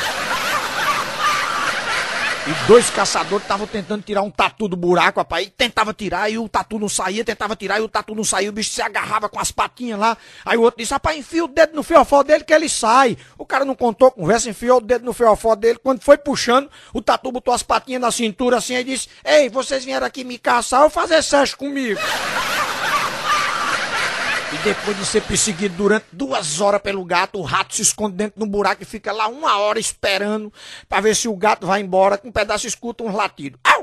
E dois caçadores estavam tentando tirar um tatu do buraco, rapaz. E tentava tirar, e o tatu não saía, tentava tirar, e o tatu não saía. O bicho se agarrava com as patinhas lá. Aí o outro disse, rapaz, enfia o dedo no fiofó dele que ele sai. O cara não contou a conversa, enfiou o dedo no fiofó dele. Quando foi puxando, o tatu botou as patinhas na cintura assim e disse, ei, vocês vieram aqui me caçar ou fazer sexo comigo? E depois de ser perseguido durante duas horas pelo gato, o rato se esconde dentro de um buraco e fica lá uma hora esperando para ver se o gato vai embora. Com um pedaço escuta uns latidos. Au!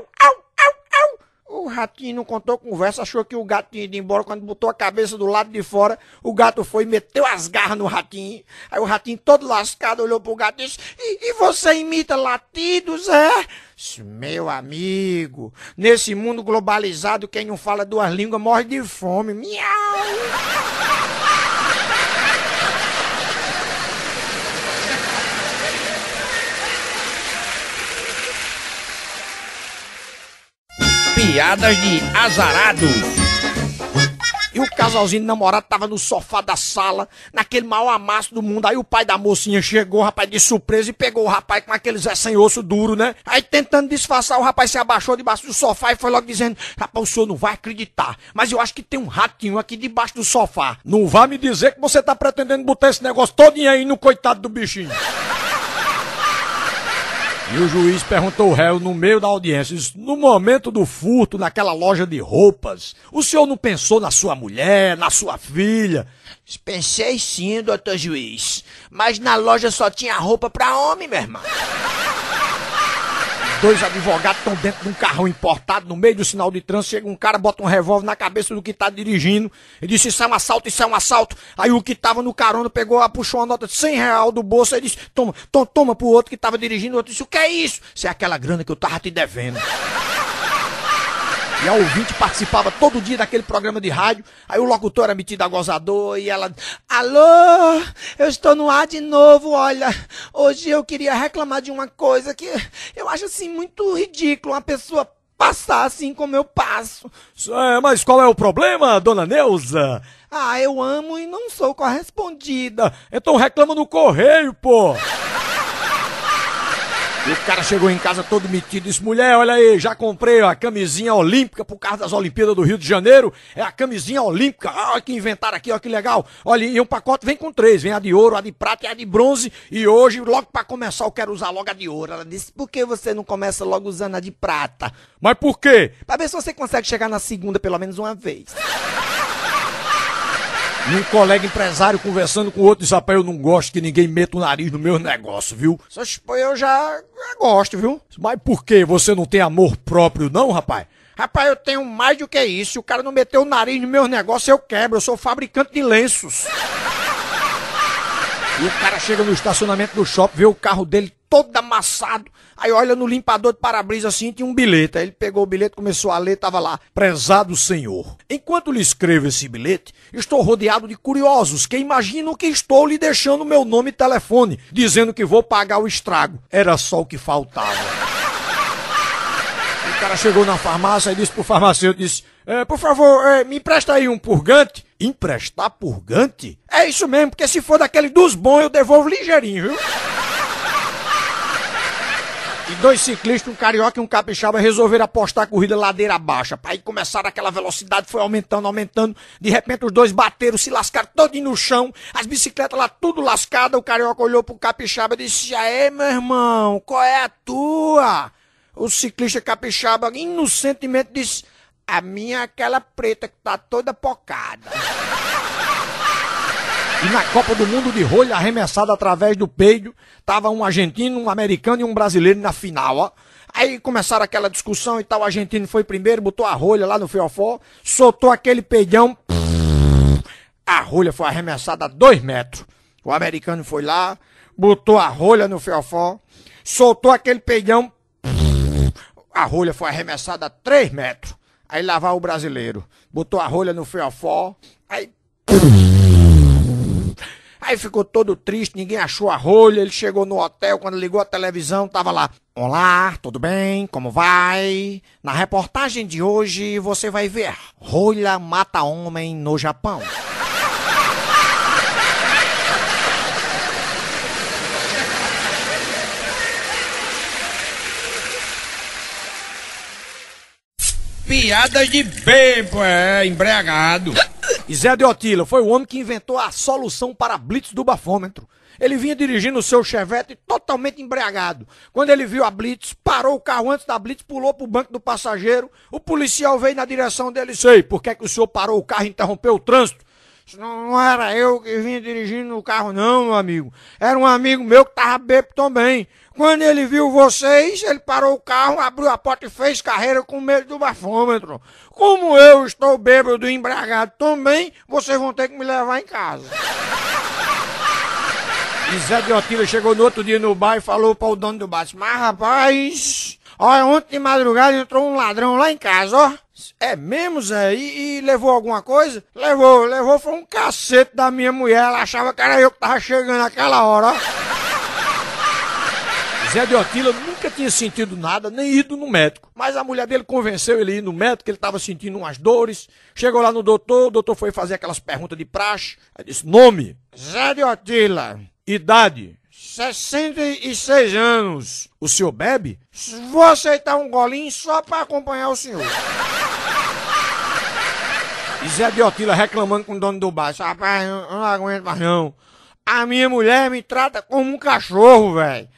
O ratinho não contou conversa, achou que o gatinho ia embora. Quando botou a cabeça do lado de fora, o gato foi e meteu as garras no ratinho. Aí o ratinho todo lascado olhou pro gato e disse: E, e você imita latidos, é? Disse, Meu amigo, nesse mundo globalizado, quem não fala duas línguas morre de fome. Miau! Piadas de azarados. E o casalzinho de namorado tava no sofá da sala, naquele mau amasso do mundo. Aí o pai da mocinha chegou, rapaz, de surpresa e pegou o rapaz com aqueles é sem osso duro, né? Aí tentando disfarçar, o rapaz se abaixou debaixo do sofá e foi logo dizendo: Rapaz, o senhor não vai acreditar, mas eu acho que tem um ratinho aqui debaixo do sofá. Não vai me dizer que você tá pretendendo botar esse negócio todinho aí no coitado do bichinho. E o juiz perguntou ao réu no meio da audiência: no momento do furto naquela loja de roupas, o senhor não pensou na sua mulher, na sua filha? Pensei sim, doutor juiz, mas na loja só tinha roupa para homem, meu irmão dois advogados estão dentro de um carrão importado, no meio do sinal de trânsito, chega um cara, bota um revólver na cabeça do que está dirigindo, e disse, isso é um assalto, isso é um assalto. Aí o que estava no carona pegou, ah, puxou uma nota de 100 real do bolso, e disse, toma, toma, toma o outro que estava dirigindo, o outro disse, o que é isso? Isso é aquela grana que eu tava te devendo. E a ouvinte participava todo dia daquele programa de rádio. Aí o locutor era metido a gozador e ela. Alô, eu estou no ar de novo. Olha, hoje eu queria reclamar de uma coisa que eu acho assim muito ridículo. Uma pessoa passar assim como eu passo. É, mas qual é o problema, dona Neuza? Ah, eu amo e não sou correspondida. Então reclama no correio, pô. E o cara chegou em casa todo metido, disse: mulher, olha aí, já comprei a camisinha olímpica por causa das Olimpíadas do Rio de Janeiro. É a camisinha olímpica. Ah, olha que inventaram aqui, olha que legal. Olha, e um pacote vem com três: vem a de ouro, a de prata e a de bronze. E hoje, logo para começar, eu quero usar logo a de ouro. Ela disse: por que você não começa logo usando a de prata? Mas por quê? Pra ver se você consegue chegar na segunda pelo menos uma vez. E um colega empresário conversando com outro disse: Rapaz, eu não gosto que ninguém meta o nariz no meu negócio, viu? Só eu já gosto, viu? Mas por que você não tem amor próprio, não, rapaz? Rapaz, eu tenho mais do que isso. Se o cara não meteu o nariz no meu negócio, eu quebro. Eu sou fabricante de lenços. E o cara chega no estacionamento do shopping, vê o carro dele todo amassado, Aí olha no limpador de para-brisa assim, tinha um bilhete. Aí ele pegou o bilhete, começou a ler, tava lá, prezado senhor. Enquanto lhe escrevo esse bilhete, estou rodeado de curiosos que imaginam que estou lhe deixando meu nome e telefone, dizendo que vou pagar o estrago. Era só o que faltava. O cara chegou na farmácia e disse pro farmacêutico, disse, é, por favor, é, me empresta aí um purgante. Emprestar purgante? É isso mesmo, porque se for daquele dos bons eu devolvo ligeirinho, viu? E dois ciclistas, um carioca e um capixaba, resolveram apostar a corrida ladeira abaixo. Aí começaram aquela velocidade, foi aumentando, aumentando. De repente os dois bateram, se lascaram todos no chão, as bicicletas lá tudo lascada. O carioca olhou pro capixaba e disse: Aê, meu irmão, qual é a tua? O ciclista capixaba inocentemente disse: A minha é aquela preta que tá toda pocada. E na Copa do Mundo de rolha arremessada através do peido, tava um argentino, um americano e um brasileiro na final, ó. Aí começaram aquela discussão e tal, o argentino foi primeiro, botou a rolha lá no fiofó, soltou aquele peidão, a rolha foi arremessada a dois metros. O americano foi lá, botou a rolha no fiofó, soltou aquele peidão, a rolha foi arremessada a três metros. Aí lá vai o brasileiro, botou a rolha no fiofó, aí... Aí ficou todo triste, ninguém achou a rolha. Ele chegou no hotel, quando ligou a televisão, tava lá. Olá, tudo bem? Como vai? Na reportagem de hoje você vai ver: rolha mata homem no Japão. Piadas de bebo, é, embriagado. E Zé de Otila foi o homem que inventou a solução para a blitz do bafômetro. Ele vinha dirigindo o seu Chevette totalmente embriagado. Quando ele viu a blitz, parou o carro antes da blitz, pulou para o banco do passageiro. O policial veio na direção dele e disse: Ei, por que, é que o senhor parou o carro e interrompeu o trânsito? Não era eu que vinha dirigindo o carro, não, meu amigo. Era um amigo meu que tava bebo também. Quando ele viu vocês, ele parou o carro, abriu a porta e fez carreira com medo do bafômetro. Como eu estou bêbado e embriagado também, vocês vão ter que me levar em casa. E Zé de Otila chegou no outro dia no bar e falou para o dono do bar: Mas rapaz, olha, ontem de madrugada entrou um ladrão lá em casa, ó. É mesmo, Zé? E, e, levou alguma coisa? Levou, levou, foi um cacete da minha mulher. Ela achava que era eu que tava chegando naquela hora, ó. Zé de Otila nunca tinha sentido nada, nem ido no médico. Mas a mulher dele convenceu ele a ir no médico, que ele tava sentindo umas dores. Chegou lá no doutor, o doutor foi fazer aquelas perguntas de praxe. Aí disse: Nome? Zé de Otila. Idade? 66 anos. O senhor bebe? Vou aceitar tá um golinho só para acompanhar o senhor. E Zé Biotila reclamando com o dono do bar. Rapaz, eu não aguento mais não. A minha mulher me trata como um cachorro, velho.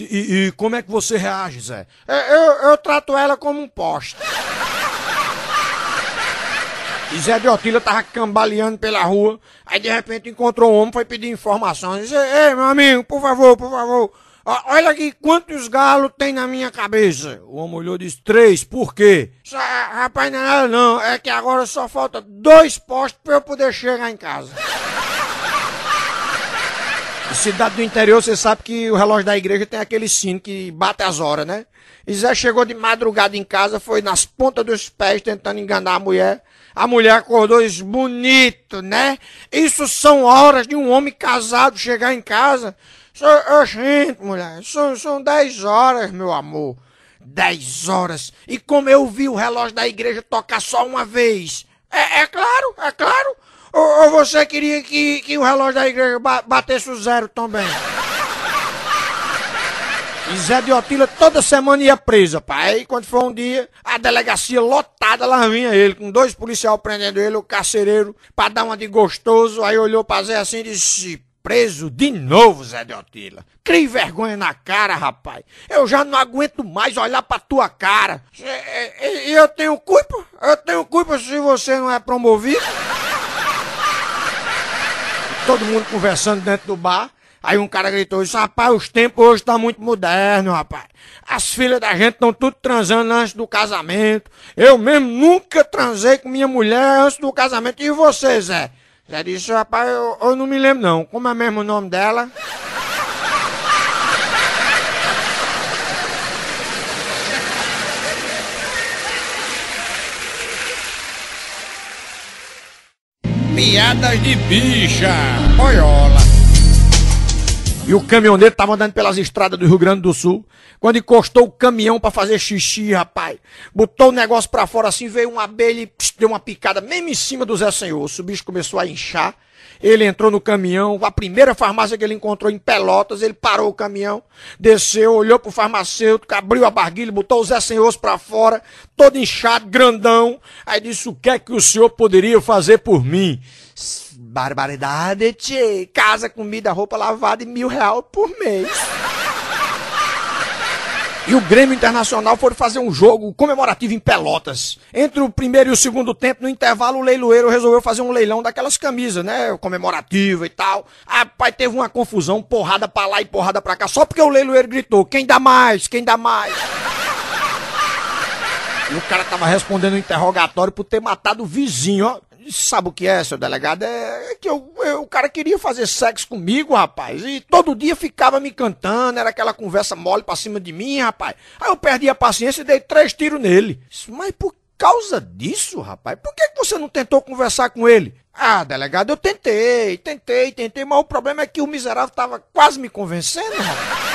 E, e, como é que você reage, Zé? Eu, é, eu, eu trato ela como um poste. E Zé Biotila tava cambaleando pela rua, aí de repente encontrou um homem, foi pedir informações. Disse, ei, meu amigo, por favor, por favor, Olha aqui quantos galos tem na minha cabeça. O homem olhou e disse: Três, por quê? Ah, rapaz, não é nada não. É que agora só falta dois postos para eu poder chegar em casa. Cidade do interior, você sabe que o relógio da igreja tem aquele sino que bate as horas, né? E Zé chegou de madrugada em casa, foi nas pontas dos pés tentando enganar a mulher. A mulher acordou e disse, bonito, né? Isso são horas de um homem casado chegar em casa. Eu sinto, mulher, são, são dez horas, meu amor. dez horas. E como eu vi o relógio da igreja tocar só uma vez. É, é claro, é claro. Ou, ou você queria que, que o relógio da igreja batesse o zero também? E Zé de Otila toda semana ia presa, pai. Aí quando foi um dia, a delegacia lotada lá vinha ele, com dois policiais prendendo ele, o carcereiro, pra dar uma de gostoso. Aí olhou pra Zé assim e disse: Preso de novo, Zé de Otila. Crie vergonha na cara, rapaz. Eu já não aguento mais olhar pra tua cara. É, é, e eu tenho culpa? Eu tenho culpa se você não é promovido? todo mundo conversando dentro do bar. Aí um cara gritou isso, rapaz, os tempos hoje estão tá muito modernos, rapaz. As filhas da gente estão tudo transando antes do casamento. Eu mesmo nunca transei com minha mulher antes do casamento. E você, Zé? Zé disse, rapaz, eu, eu não me lembro não. Como é mesmo o nome dela? Piadas de bicha, boiola. E o caminhoneiro estava andando pelas estradas do Rio Grande do Sul. Quando encostou o caminhão para fazer xixi, rapaz, botou o negócio para fora assim, veio uma abelha e pss, deu uma picada mesmo em cima do Zé Senhor. O bicho começou a inchar. Ele entrou no caminhão, a primeira farmácia que ele encontrou em Pelotas, ele parou o caminhão, desceu, olhou pro farmacêutico, abriu a barguilha, botou o Zé Senhor para fora, todo inchado, grandão. Aí disse: "O que é que o senhor poderia fazer por mim?" Barbaridade, tchê. Casa, comida, roupa lavada e mil real por mês. E o Grêmio Internacional foram fazer um jogo comemorativo em Pelotas. Entre o primeiro e o segundo tempo, no intervalo, o leiloeiro resolveu fazer um leilão daquelas camisas, né? Comemorativa e tal. Rapaz, teve uma confusão, porrada pra lá e porrada pra cá, só porque o leiloeiro gritou: quem dá mais? Quem dá mais? E o cara tava respondendo um interrogatório por ter matado o vizinho, ó. Sabe o que é, seu delegado? É que eu, eu, o cara queria fazer sexo comigo, rapaz. E todo dia ficava me cantando, era aquela conversa mole pra cima de mim, rapaz. Aí eu perdi a paciência e dei três tiros nele. Mas por causa disso, rapaz, por que você não tentou conversar com ele? Ah, delegado, eu tentei, tentei, tentei, mas o problema é que o miserável tava quase me convencendo, rapaz.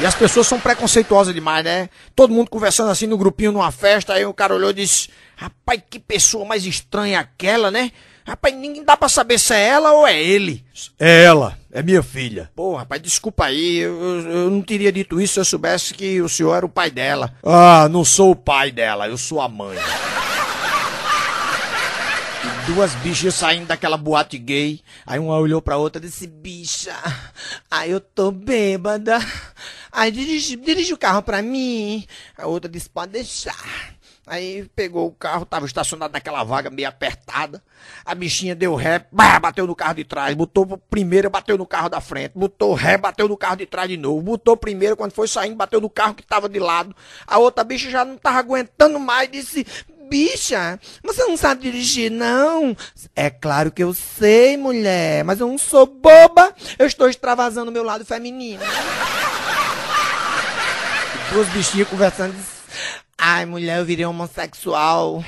E as pessoas são preconceituosas demais, né? Todo mundo conversando assim no grupinho numa festa, aí o cara olhou e disse: Rapaz, que pessoa mais estranha aquela, né? Rapaz, ninguém dá pra saber se é ela ou é ele. É ela, é minha filha. Pô, rapaz, desculpa aí, eu, eu não teria dito isso se eu soubesse que o senhor era o pai dela. Ah, não sou o pai dela, eu sou a mãe. Duas bichas saindo daquela boate gay. Aí uma olhou pra outra e disse: Bicha, aí eu tô bêbada. Aí dirige o carro para mim. A outra disse: pode deixar. Aí pegou o carro, tava estacionado naquela vaga meio apertada. A bichinha deu ré, bateu no carro de trás, botou primeiro, bateu no carro da frente, botou ré, bateu no carro de trás de novo, botou primeiro, quando foi saindo, bateu no carro que tava de lado. A outra bicha já não tava aguentando mais, disse: Bicha, você não sabe dirigir, não? É claro que eu sei, mulher, mas eu não sou boba, eu estou extravasando o meu lado feminino. os bichinhos conversando. Ai, mulher, eu virei homossexual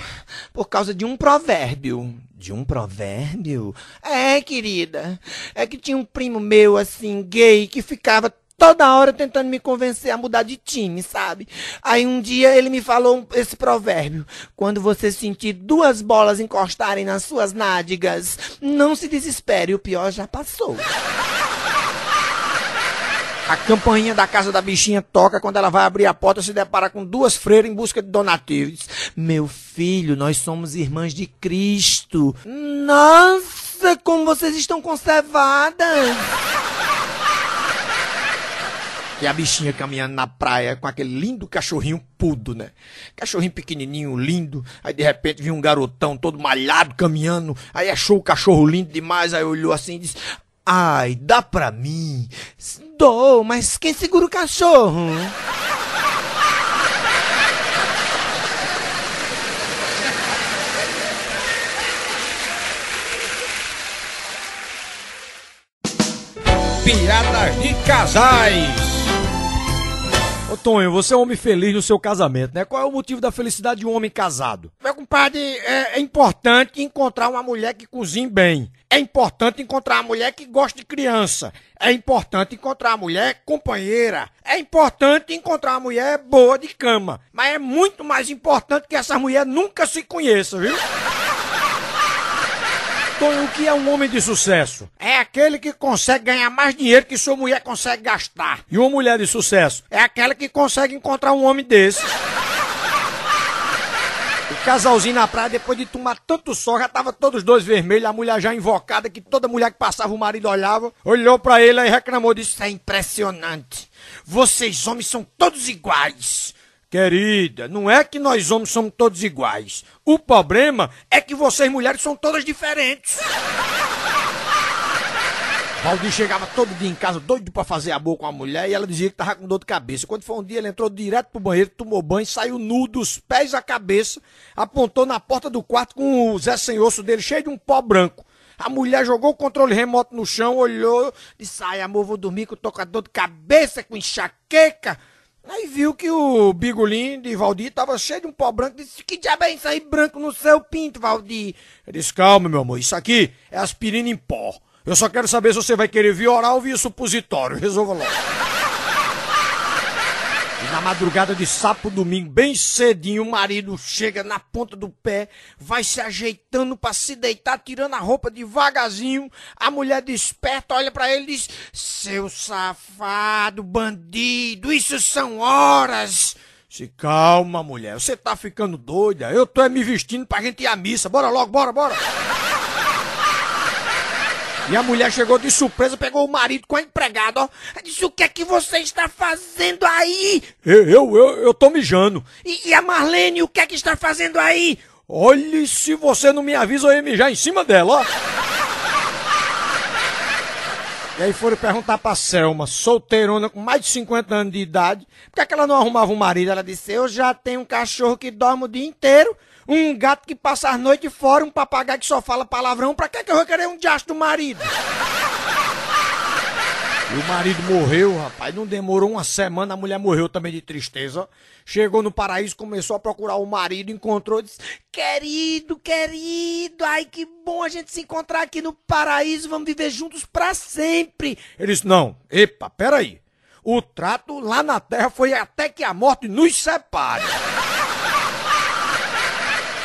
por causa de um provérbio. De um provérbio? É, querida. É que tinha um primo meu, assim, gay, que ficava toda hora tentando me convencer a mudar de time, sabe? Aí um dia ele me falou esse provérbio: quando você sentir duas bolas encostarem nas suas nádegas, não se desespere, o pior já passou. A campainha da casa da bichinha toca quando ela vai abrir a porta se depara com duas freiras em busca de donativos. Meu filho, nós somos irmãs de Cristo. Nossa, como vocês estão conservadas! E a bichinha caminhando na praia com aquele lindo cachorrinho pudo, né? Cachorrinho pequenininho, lindo. Aí de repente viu um garotão todo malhado caminhando. Aí achou o cachorro lindo demais. Aí olhou assim e disse: Ai, dá pra mim. Dou, mas quem segura o cachorro? Piratas de casais. Ô Tonho, você é um homem feliz no seu casamento, né? Qual é o motivo da felicidade de um homem casado? Meu compadre, é, é importante encontrar uma mulher que cozinhe bem. É importante encontrar uma mulher que gosta de criança. É importante encontrar uma mulher companheira. É importante encontrar uma mulher boa de cama. Mas é muito mais importante que essa mulher nunca se conheça, viu? Tonho, o que é um homem de sucesso? É aquele que consegue ganhar mais dinheiro que sua mulher consegue gastar. E uma mulher de sucesso? É aquela que consegue encontrar um homem desse. O casalzinho na praia, depois de tomar tanto sol, já tava todos dois vermelhos, a mulher já invocada, que toda mulher que passava o marido olhava, olhou para ele e reclamou, disse, é impressionante. Vocês homens são todos iguais. Querida, não é que nós homens somos todos iguais. O problema é que vocês mulheres são todas diferentes. Valdir chegava todo dia em casa doido para fazer amor com a mulher e ela dizia que tava com dor de cabeça. Quando foi um dia, ele entrou direto pro banheiro, tomou banho, saiu nu dos pés à cabeça, apontou na porta do quarto com o Zé Sem Osso dele cheio de um pó branco. A mulher jogou o controle remoto no chão, olhou, disse: Ai, amor, vou dormir que eu tô com o dor de cabeça, com enxaqueca. Aí viu que o bigolim de Valdir tava cheio de um pó branco. Disse: Que diabo é isso aí branco no seu pinto, Valdir? Ele disse: Calma, meu amor, isso aqui é aspirina em pó. Eu só quero saber se você vai querer vir oral ou vir supositório. Resolva logo. Na madrugada de sapo domingo, bem cedinho, o marido chega na ponta do pé, vai se ajeitando para se deitar, tirando a roupa devagarzinho. A mulher desperta, olha para ele e diz: Seu safado, bandido, isso são horas. Se calma, mulher, você tá ficando doida. Eu tô é me vestindo pra gente ir à missa. Bora logo, bora, bora. E a mulher chegou de surpresa, pegou o marido com a empregada, ó. Disse, o que é que você está fazendo aí? Eu, eu, eu, eu tô mijando. E, e a Marlene, o que é que está fazendo aí? Olhe, se você não me avisa, eu ia mijar em cima dela, ó. E aí foram perguntar pra Selma, solteirona, com mais de 50 anos de idade, por que, é que ela não arrumava um marido? Ela disse, eu já tenho um cachorro que dorme o dia inteiro um gato que passa as noites fora, um papagaio que só fala palavrão, pra que, que eu vou querer um diacho do marido? E o marido morreu, rapaz. Não demorou uma semana, a mulher morreu também de tristeza. Chegou no paraíso, começou a procurar o marido, encontrou, disse: Querido, querido, ai que bom a gente se encontrar aqui no paraíso, vamos viver juntos pra sempre. Ele disse: Não, epa, peraí. O trato lá na terra foi até que a morte nos separe.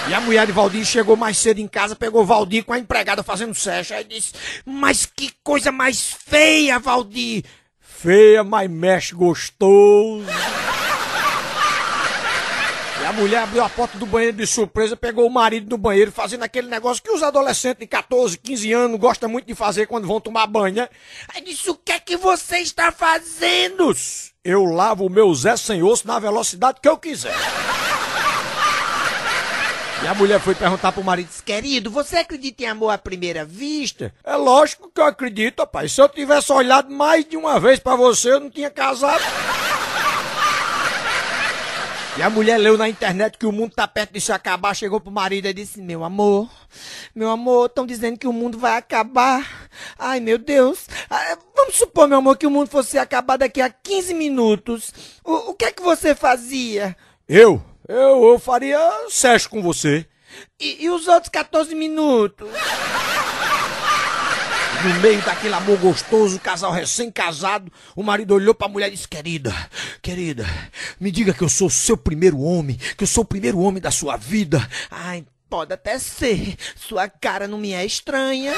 E a mulher de Valdir chegou mais cedo em casa, pegou Valdir com a empregada fazendo sexo. Aí disse: Mas que coisa mais feia, Valdir! Feia, mas mexe gostoso. E a mulher abriu a porta do banheiro de surpresa, pegou o marido do banheiro fazendo aquele negócio que os adolescentes de 14, 15 anos gostam muito de fazer quando vão tomar banho, né? Aí disse: O que é que você está fazendo? Eu lavo o meu Zé sem osso na velocidade que eu quiser. E a mulher foi perguntar pro marido, querido, você acredita em amor à primeira vista? É lógico que eu acredito, rapaz. Se eu tivesse olhado mais de uma vez para você, eu não tinha casado. E a mulher leu na internet que o mundo tá perto de se acabar, chegou pro marido e disse: Meu amor, meu amor, estão dizendo que o mundo vai acabar. Ai, meu Deus. Ah, é, vamos supor, meu amor, que o mundo fosse acabar daqui a 15 minutos. O, o que é que você fazia? Eu? Eu, eu faria sexo com você. E, e os outros 14 minutos? No meio daquele amor gostoso, o casal recém-casado, o marido olhou pra mulher e disse: Querida, querida, me diga que eu sou o seu primeiro homem, que eu sou o primeiro homem da sua vida. Ai, pode até ser, sua cara não me é estranha.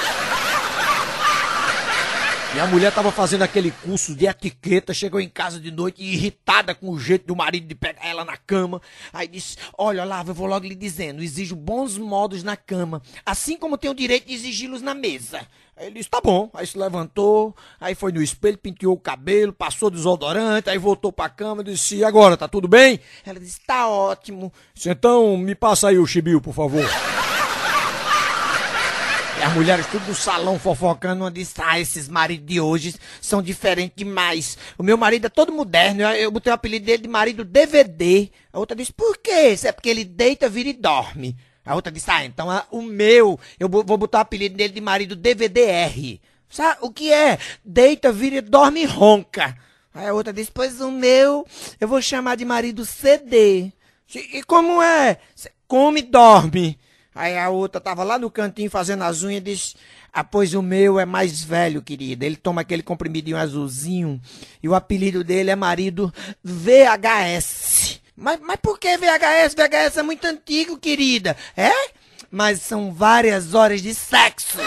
Minha mulher tava fazendo aquele curso de etiqueta, chegou em casa de noite irritada com o jeito do marido de pegar ela na cama. Aí disse: Olha, lá, eu vou logo lhe dizendo, exijo bons modos na cama, assim como tenho o direito de exigi-los na mesa. Aí ele disse: Tá bom. Aí se levantou, aí foi no espelho, penteou o cabelo, passou desodorante, aí voltou pra cama e disse: E agora, tá tudo bem? Ela disse: Tá ótimo. Então, me passa aí o chibio, por favor as mulheres tudo no salão fofocando, uma está ah, esses maridos de hoje são diferentes demais. O meu marido é todo moderno, eu, eu botei o apelido dele de marido DVD. A outra diz por quê? Isso é porque ele deita, vira e dorme. A outra diz ah, então ah, o meu, eu vou botar o apelido dele de marido DVDR. Sabe o que é? Deita, vira, e dorme e ronca. Aí a outra diz pois o meu, eu vou chamar de marido CD. E, e como é? Come e dorme. Aí a outra tava lá no cantinho fazendo as unhas e disse: Ah, pois o meu é mais velho, querida. Ele toma aquele comprimidinho azulzinho e o apelido dele é marido VHS. Mas, mas por que VHS? VHS é muito antigo, querida. É? Mas são várias horas de sexo.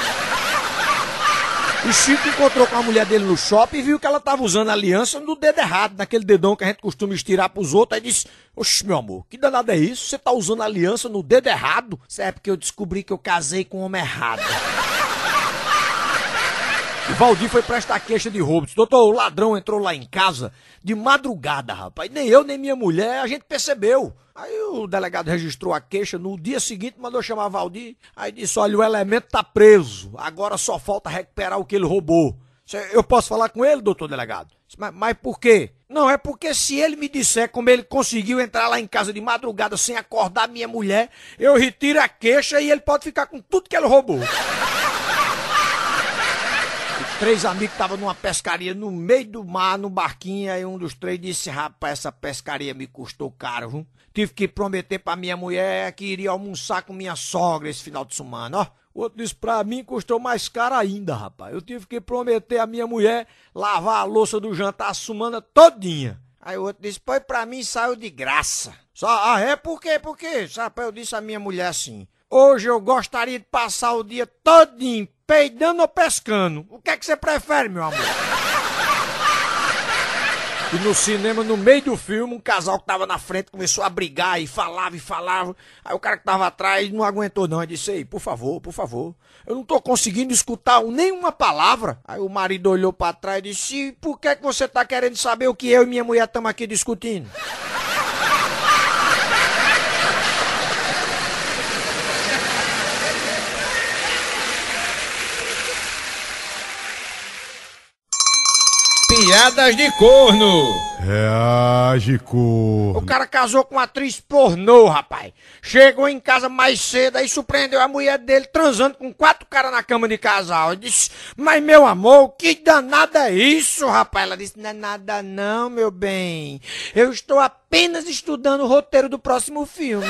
O Chico encontrou com a mulher dele no shopping e viu que ela tava usando a aliança no dedo errado, naquele dedão que a gente costuma estirar pros outros. Aí disse: Oxe, meu amor, que danada é isso? Você tá usando a aliança no dedo errado? Isso é porque eu descobri que eu casei com um homem errado. Valdir foi prestar queixa de roubo. Doutor, o ladrão entrou lá em casa de madrugada, rapaz. Nem eu, nem minha mulher, a gente percebeu. Aí o delegado registrou a queixa, no dia seguinte mandou chamar Valdir. Aí disse: olha, o elemento tá preso, agora só falta recuperar o que ele roubou. Eu posso falar com ele, doutor delegado? Mas, mas por quê? Não, é porque se ele me disser como ele conseguiu entrar lá em casa de madrugada sem acordar minha mulher, eu retiro a queixa e ele pode ficar com tudo que ele roubou. Três amigos estavam numa pescaria no meio do mar, no barquinho, aí um dos três disse, rapaz, essa pescaria me custou caro, viu? Tive que prometer pra minha mulher que iria almoçar com minha sogra esse final de semana, ó. O outro disse, pra mim custou mais caro ainda, rapaz. Eu tive que prometer à minha mulher lavar a louça do jantar a semana todinha. Aí o outro disse, pois pra mim saiu de graça. Só, ah, é por quê? Por quê? Rapaz, eu disse à minha mulher assim, Hoje eu gostaria de passar o dia todinho peidando ou pescando. O que é que você prefere, meu amor? E no cinema, no meio do filme, um casal que tava na frente começou a brigar e falava e falava. Aí o cara que tava atrás não aguentou não e disse, ei, por favor, por favor, eu não tô conseguindo escutar nenhuma palavra. Aí o marido olhou para trás e disse, e por que, é que você tá querendo saber o que eu e minha mulher estamos aqui discutindo? Piadas de corno. de corno. O cara casou com uma atriz pornô, rapaz. Chegou em casa mais cedo e surpreendeu a mulher dele transando com quatro caras na cama de casal. Ele disse, mas meu amor, que danada é isso, rapaz? Ela disse, não é nada não, meu bem. Eu estou apenas estudando o roteiro do próximo filme.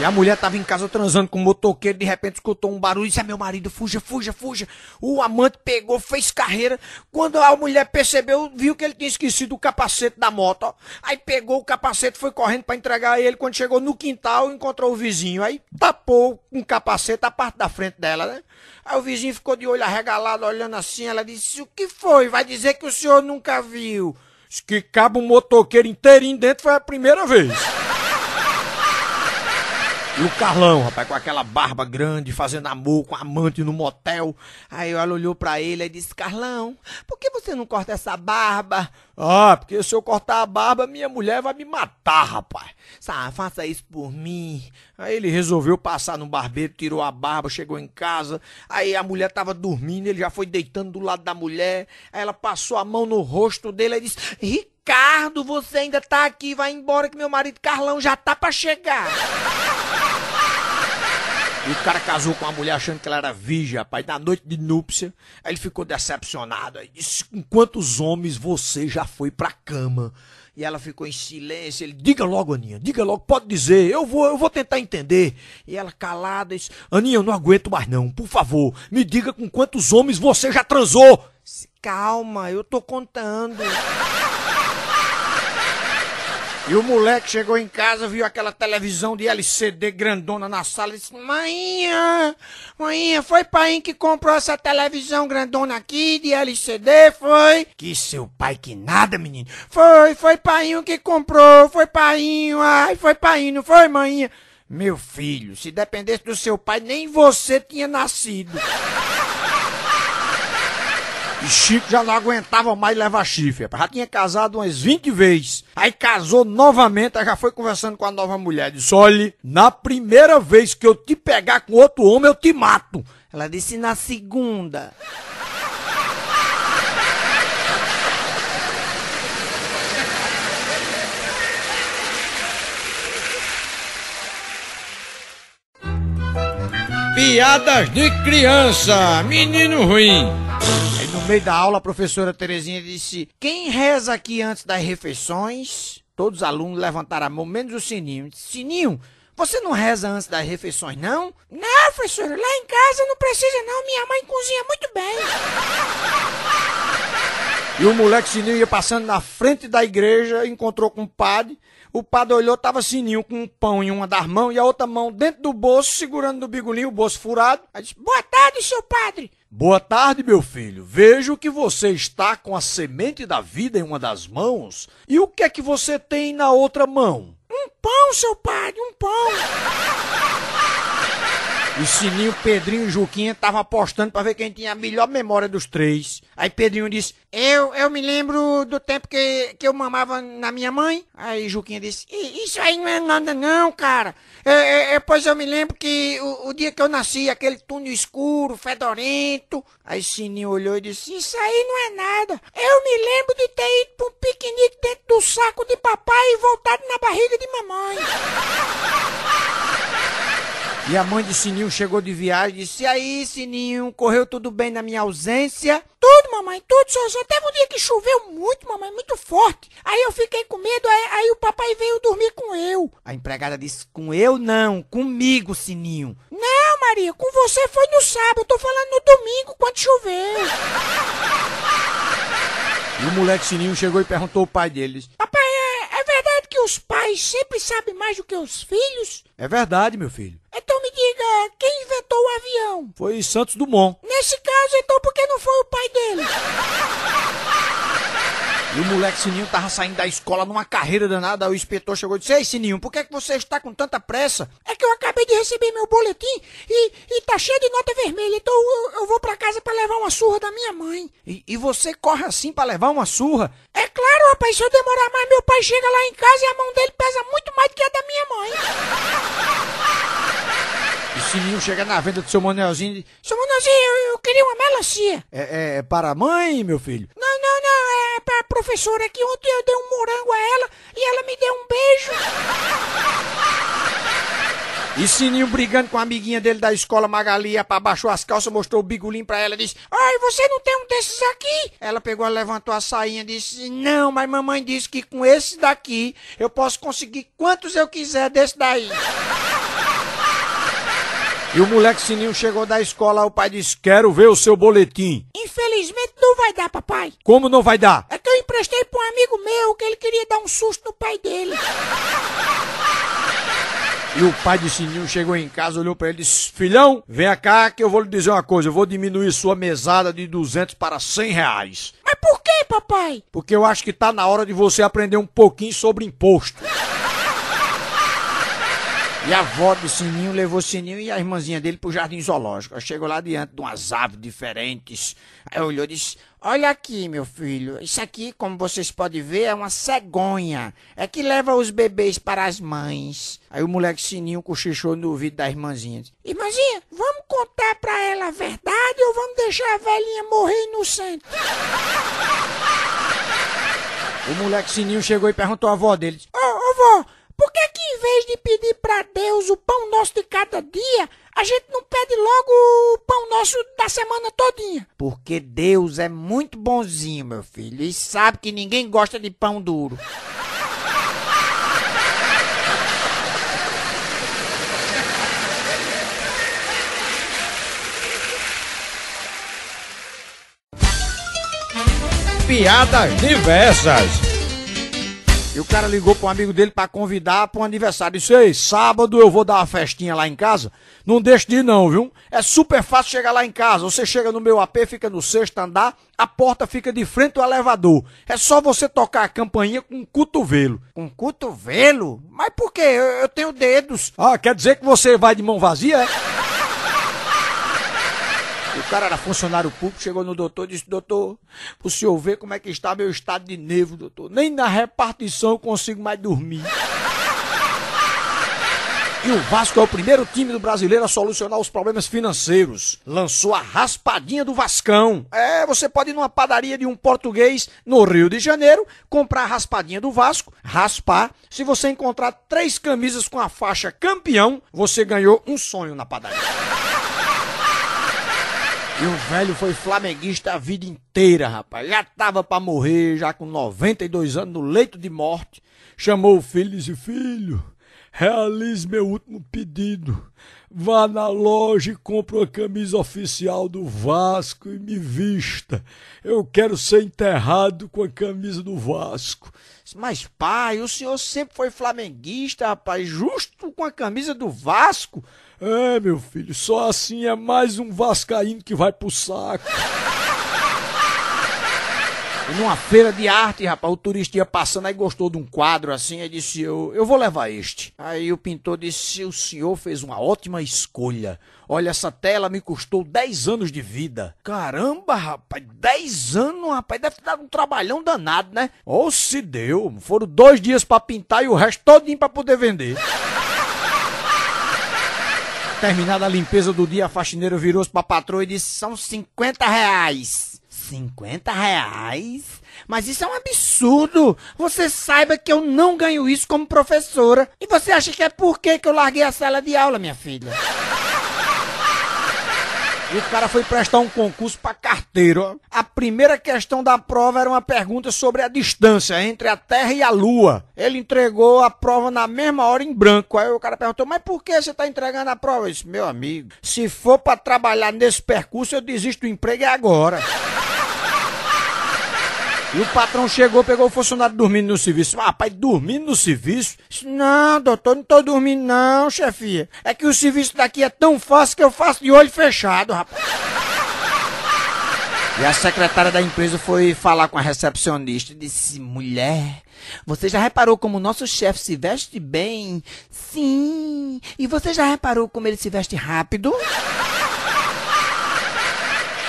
E a mulher tava em casa transando com o um motoqueiro, de repente escutou um barulho, e disse: é meu marido, fuja, fuja, fuja. O amante pegou, fez carreira. Quando a mulher percebeu, viu que ele tinha esquecido o capacete da moto. Ó. Aí pegou o capacete, foi correndo para entregar ele. Quando chegou no quintal, encontrou o vizinho. Aí tapou com o capacete a parte da frente dela, né? Aí o vizinho ficou de olho arregalado, olhando assim. Ela disse: O que foi? Vai dizer que o senhor nunca viu. Diz que cabe um motoqueiro inteirinho dentro foi a primeira vez. E o Carlão, rapaz, com aquela barba grande, fazendo amor com amante no motel. Aí ela olhou para ele e disse: Carlão, por que você não corta essa barba? Ah, porque se eu cortar a barba, minha mulher vai me matar, rapaz. Ah, faça isso por mim. Aí ele resolveu passar no barbeiro, tirou a barba, chegou em casa. Aí a mulher tava dormindo, ele já foi deitando do lado da mulher. Aí ela passou a mão no rosto dele e disse: Ricardo, você ainda tá aqui, vai embora que meu marido Carlão já tá pra chegar. E o cara casou com uma mulher achando que ela era virgem, rapaz. Na noite de núpcia, aí ele ficou decepcionado. Aí disse: Com quantos homens você já foi pra cama? E ela ficou em silêncio. Ele, diga logo, Aninha, diga logo, pode dizer, eu vou, eu vou tentar entender. E ela calada, disse, Aninha, eu não aguento mais não, por favor, me diga com quantos homens você já transou. Calma, eu tô contando. E o moleque chegou em casa, viu aquela televisão de LCD grandona na sala e disse: Mainha, mainha, foi pai que comprou essa televisão grandona aqui de LCD, foi? Que seu pai que nada, menino. Foi, foi pai que comprou, foi pai, ai, foi pai, não foi, mainha? Meu filho, se dependesse do seu pai, nem você tinha nascido. E Chico já não aguentava mais levar chifre. Já tinha casado umas 20 vezes. Aí casou novamente, aí já foi conversando com a nova mulher. Disse: Olha, na primeira vez que eu te pegar com outro homem, eu te mato. Ela disse: na segunda. Piadas de criança, menino ruim. Aí no meio da aula, a professora Terezinha disse: Quem reza aqui antes das refeições? Todos os alunos levantaram a mão, menos o Sininho. Sininho, você não reza antes das refeições, não? Não, professora, lá em casa não precisa, não. Minha mãe cozinha muito bem. E o moleque Sininho ia passando na frente da igreja, encontrou com o padre. O padre olhou, tava Sininho com um pão em uma das mãos e a outra mão dentro do bolso, segurando no bigolinho, o bolso furado. Aí disse: Boa tarde, seu padre. Boa tarde, meu filho. Vejo que você está com a semente da vida em uma das mãos. E o que é que você tem na outra mão? Um pão, seu padre, um pão. E Sininho, Pedrinho e Juquinha estavam apostando para ver quem tinha a melhor memória dos três. Aí Pedrinho disse: Eu, eu me lembro do tempo que, que eu mamava na minha mãe. Aí Juquinha disse: Isso aí não é nada, não, cara. É, é, é, pois eu me lembro que o, o, dia que eu nasci, aquele túnel escuro, fedorento. Aí Sininho olhou e disse: Isso aí não é nada. Eu me lembro de ter ido para um piquenique dentro do saco de papai e voltado na barriga de mamãe. E a mãe de Sininho chegou de viagem e disse: E aí, Sininho, correu tudo bem na minha ausência? Tudo, mamãe, tudo, só, só teve um dia que choveu muito, mamãe, muito forte. Aí eu fiquei com medo, aí, aí o papai veio dormir com eu. A empregada disse: Com eu não, comigo, Sininho. Não, Maria, com você foi no sábado, eu tô falando no domingo, quando choveu. E o moleque Sininho chegou e perguntou ao pai deles: Papai, é, é verdade que os pais sempre sabem mais do que os filhos? É verdade, meu filho. Então me diga, quem inventou o avião? Foi Santos Dumont. Nesse caso, então, por que não foi o pai dele? E o moleque Sininho tava saindo da escola numa carreira danada. o inspetor chegou e disse: Ei, Sininho, por que, é que você está com tanta pressa? É que eu acabei de receber meu boletim e, e tá cheio de nota vermelha. Então eu, eu vou para casa para levar uma surra da minha mãe. E, e você corre assim para levar uma surra? É claro, rapaz. Se eu demorar mais, meu pai chega lá em casa e a mão dele pesa muito mais do que a da minha mãe sininho, chega na venda do seu Manuelzinho e diz: Seu Manuelzinho, eu, eu queria uma melancia. É, é, é, para a mãe, meu filho? Não, não, não, é para a professora que ontem eu dei um morango a ela e ela me deu um beijo. E Sininho brigando com a amiguinha dele da escola Magali, é abaixou as calças, mostrou o bigulinho pra ela e disse: Ai, você não tem um desses aqui? Ela pegou, levantou a sainha e disse: Não, mas mamãe disse que com esse daqui eu posso conseguir quantos eu quiser desse daí. E o moleque Sininho chegou da escola, o pai disse: Quero ver o seu boletim. Infelizmente não vai dar, papai. Como não vai dar? É que eu emprestei pra um amigo meu que ele queria dar um susto no pai dele. E o pai de Sininho chegou em casa, olhou para ele e disse: Filhão, vem cá que eu vou lhe dizer uma coisa. Eu vou diminuir sua mesada de 200 para 100 reais. Mas por quê, papai? Porque eu acho que tá na hora de você aprender um pouquinho sobre imposto. E a avó do Sininho levou o Sininho e a irmãzinha dele pro jardim zoológico. Ela chegou lá diante de umas aves diferentes. Aí olhou e disse: Olha aqui, meu filho, isso aqui, como vocês podem ver, é uma cegonha. É que leva os bebês para as mães. Aí o moleque Sininho cochichou no ouvido da irmãzinha. Irmãzinha, vamos contar pra ela a verdade ou vamos deixar a velhinha morrer inocente? o moleque Sininho chegou e perguntou à avó dele: Ô, oh, avó! Por que que em vez de pedir para Deus o pão nosso de cada dia, a gente não pede logo o pão nosso da semana todinha? Porque Deus é muito bonzinho, meu filho, e sabe que ninguém gosta de pão duro. Piadas diversas o cara ligou para um amigo dele para convidar para um aniversário. Disse: Ei, sábado eu vou dar uma festinha lá em casa. Não deixe de ir, não, viu? É super fácil chegar lá em casa. Você chega no meu AP, fica no sexto andar, a porta fica de frente ao elevador. É só você tocar a campainha com um cotovelo. Com um cotovelo? Mas por quê? Eu, eu tenho dedos. Ah, quer dizer que você vai de mão vazia? É? O cara era funcionário público, chegou no doutor e disse: Doutor, o senhor ver como é que está meu estado de nervo, doutor. Nem na repartição eu consigo mais dormir. E o Vasco é o primeiro time do brasileiro a solucionar os problemas financeiros. Lançou a raspadinha do Vascão. É, você pode ir numa padaria de um português no Rio de Janeiro, comprar a raspadinha do Vasco, raspar. Se você encontrar três camisas com a faixa campeão, você ganhou um sonho na padaria. E o velho foi flamenguista a vida inteira, rapaz. Já tava para morrer, já com 92 anos, no leito de morte. Chamou o filho e disse: Filho, realize meu último pedido. Vá na loja e compre uma camisa oficial do Vasco e me vista. Eu quero ser enterrado com a camisa do Vasco. Mas, pai, o senhor sempre foi flamenguista, rapaz, justo com a camisa do Vasco. É, meu filho, só assim é mais um vascaíno que vai pro saco. E numa feira de arte, rapaz, o turista ia passando, aí gostou de um quadro assim, aí disse, eu, eu vou levar este. Aí o pintor disse, o senhor fez uma ótima escolha. Olha, essa tela me custou 10 anos de vida. Caramba, rapaz, 10 anos, rapaz, deve ter dado um trabalhão danado, né? Ou oh, se deu, foram dois dias para pintar e o resto todinho pra poder vender. Terminada a limpeza do dia, a faxineira virou-se pra patroa e disse: são 50 reais. 50 reais? Mas isso é um absurdo! Você saiba que eu não ganho isso como professora. E você acha que é por que eu larguei a sala de aula, minha filha? E o cara foi prestar um concurso para carteiro. A primeira questão da prova era uma pergunta sobre a distância entre a Terra e a Lua. Ele entregou a prova na mesma hora em branco. Aí o cara perguntou: "Mas por que você tá entregando a prova?" Eu disse: "Meu amigo, se for para trabalhar nesse percurso, eu desisto do emprego é agora." E o patrão chegou, pegou o funcionário dormindo no serviço. Ah, rapaz, dormindo no serviço? Não, doutor, não tô dormindo não, chefia. É que o serviço daqui é tão fácil que eu faço de olho fechado, rapaz. E a secretária da empresa foi falar com a recepcionista e disse: mulher, você já reparou como o nosso chefe se veste bem? Sim. E você já reparou como ele se veste rápido?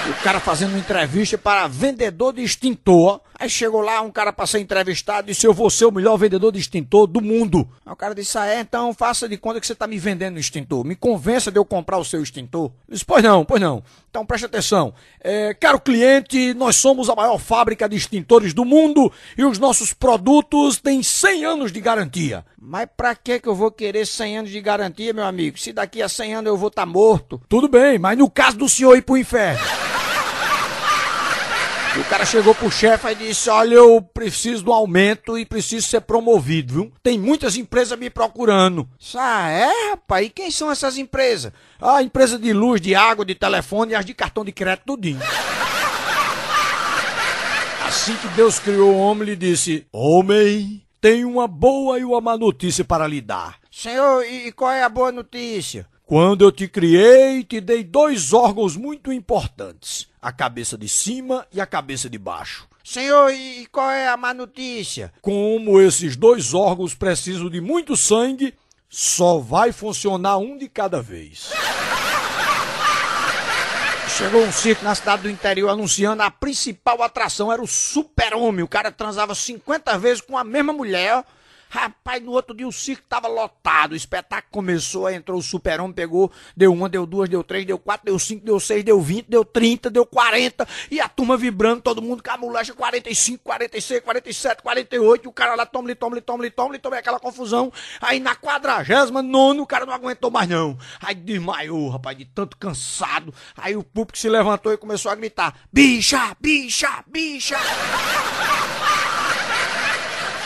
O cara fazendo uma entrevista para vendedor de extintor Aí chegou lá, um cara para ser entrevistado, disse: Eu vou ser o melhor vendedor de extintor do mundo. Aí o cara disse: Ah, é, então faça de conta que você está me vendendo um extintor. Me convença de eu comprar o seu extintor. Ele disse: Pois não, pois não. Então preste atenção. É, caro cliente, nós somos a maior fábrica de extintores do mundo e os nossos produtos têm 100 anos de garantia. Mas para que que eu vou querer 100 anos de garantia, meu amigo? Se daqui a 100 anos eu vou estar tá morto. Tudo bem, mas no caso do senhor ir pro inferno. E o cara chegou pro chefe e disse: Olha, eu preciso do aumento e preciso ser promovido, viu? Tem muitas empresas me procurando. Ah, é, rapaz? E quem são essas empresas? Ah, empresa de luz, de água, de telefone e as de cartão de crédito, tudinho. Assim que Deus criou o homem, ele disse: Homem, tenho uma boa e uma má notícia para lhe dar. Senhor, e qual é a boa notícia? Quando eu te criei, te dei dois órgãos muito importantes: a cabeça de cima e a cabeça de baixo. Senhor, e qual é a má notícia? Como esses dois órgãos precisam de muito sangue, só vai funcionar um de cada vez. Chegou um circo na cidade do interior anunciando a principal atração era o super-homem. O cara transava 50 vezes com a mesma mulher, ó Rapaz, no outro dia o circo tava lotado, o espetáculo começou, entrou o super-homem, pegou, deu uma, deu duas, deu três, deu quatro, deu cinco, deu seis, deu vinte, deu trinta, deu quarenta, e a turma vibrando, todo mundo com a molecha, sete, quarenta e oito, o cara lá toma-lhe, toma-lhe, toma-lhe, toma-lhe, toma aquela confusão. Aí na quadragésima, nono, o cara não aguentou mais não. Aí desmaiou, rapaz, de tanto cansado. Aí o público se levantou e começou a gritar, bicha, bicha, bicha.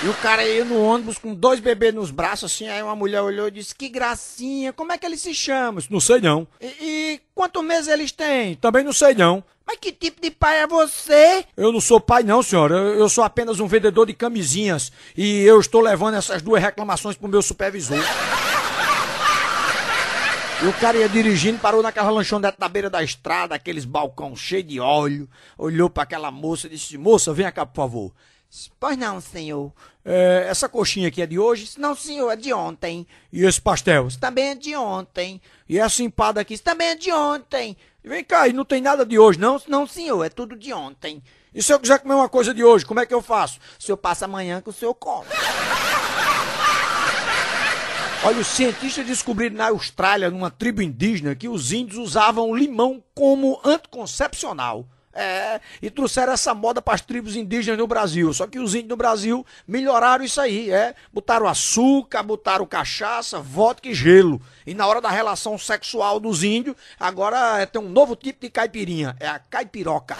E o cara ia no ônibus com dois bebês nos braços, assim, aí uma mulher olhou e disse, que gracinha, como é que eles se chamam? não sei não. E, e quantos meses eles têm? Também não sei não. Mas que tipo de pai é você? Eu não sou pai, não, senhora. Eu, eu sou apenas um vendedor de camisinhas. E eu estou levando essas duas reclamações pro meu supervisor. E o cara ia dirigindo, parou naquela lanchonete na beira da estrada, aqueles balcão cheio de óleo, olhou para aquela moça e disse: Moça, vem cá, por favor. Pois não, senhor. É, essa coxinha aqui é de hoje? Não, senhor, é de ontem. E esse pastel? Isso também é de ontem. E essa empada aqui? Isso também é de ontem. Vem cá, e não tem nada de hoje, não? Não, senhor, é tudo de ontem. E se eu quiser comer uma coisa de hoje, como é que eu faço? O senhor passa amanhã que o senhor come. Olha, os cientistas descobriram na Austrália, numa tribo indígena, que os índios usavam limão como anticoncepcional. É, e trouxeram essa moda para as tribos indígenas no Brasil. Só que os índios no Brasil melhoraram isso aí, é. Botaram açúcar, botaram cachaça, vodka e gelo. E na hora da relação sexual dos índios, agora é, tem um novo tipo de caipirinha, é a caipiroca.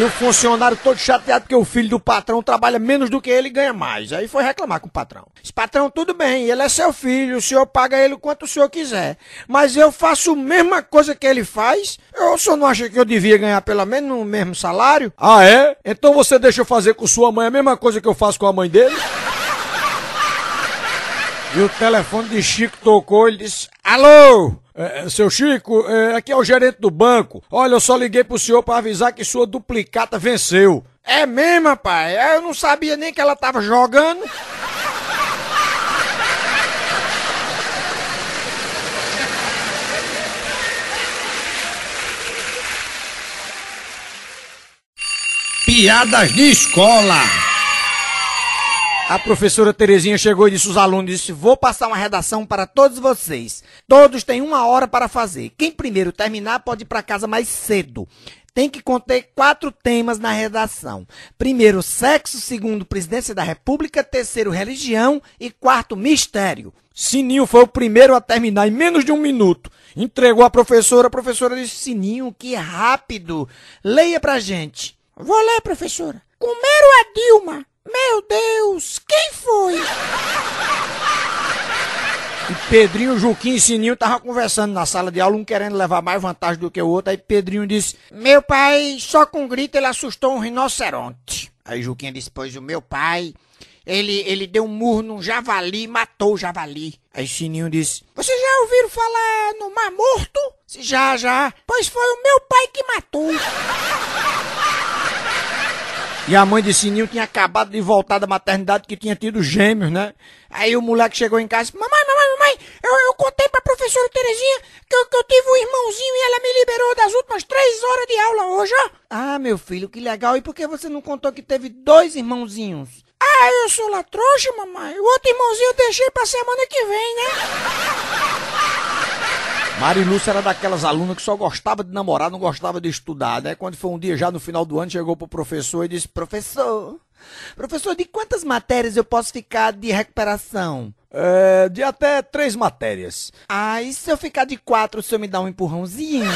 E o funcionário todo chateado porque o filho do patrão trabalha menos do que ele e ganha mais. Aí foi reclamar com o patrão. Esse patrão, tudo bem, ele é seu filho, o senhor paga ele o quanto o senhor quiser. Mas eu faço a mesma coisa que ele faz. Eu senhor não acha que eu devia ganhar pelo menos o mesmo salário. Ah, é? Então você deixa eu fazer com sua mãe a mesma coisa que eu faço com a mãe dele? E o telefone de Chico tocou, ele disse: Alô? É, é, seu Chico, é, aqui é o gerente do banco. Olha, eu só liguei pro senhor para avisar que sua duplicata venceu. É mesmo, pai? É, eu não sabia nem que ela tava jogando. Piadas de escola. A professora Terezinha chegou e disse aos alunos, disse, vou passar uma redação para todos vocês. Todos têm uma hora para fazer. Quem primeiro terminar pode ir para casa mais cedo. Tem que conter quatro temas na redação. Primeiro, sexo. Segundo, presidência da república. Terceiro, religião. E quarto, mistério. Sininho foi o primeiro a terminar em menos de um minuto. Entregou a professora. A professora disse, Sininho, que rápido. Leia pra gente. Vou ler, professora. Comeram a Dilma meu Deus, quem foi? E Pedrinho, Juquinho e Sininho estavam conversando na sala de aula, um querendo levar mais vantagem do que o outro. Aí Pedrinho disse: Meu pai, só com um grito ele assustou um rinoceronte. Aí Juquinha disse: Pois o meu pai, ele, ele deu um murro num javali e matou o javali. Aí Sininho disse: Vocês já ouviram falar no Mar Morto? Já, já. Pois foi o meu pai que matou. E a mãe de Sininho tinha acabado de voltar da maternidade que tinha tido gêmeos, né? Aí o moleque chegou em casa e disse, mamãe, mamãe, mamãe, eu, eu contei pra professora Terezinha que eu, que eu tive um irmãozinho e ela me liberou das últimas três horas de aula hoje, ó. Ah, meu filho, que legal. E por que você não contou que teve dois irmãozinhos? Ah, eu sou lá mamãe. O outro irmãozinho eu deixei pra semana que vem, né? Mari Lúcia era daquelas alunas que só gostava de namorar, não gostava de estudar, né? Quando foi um dia já no final do ano, chegou pro professor e disse: Professor, professor, de quantas matérias eu posso ficar de recuperação? É, de até três matérias. Ah, e se eu ficar de quatro, o senhor me dá um empurrãozinho?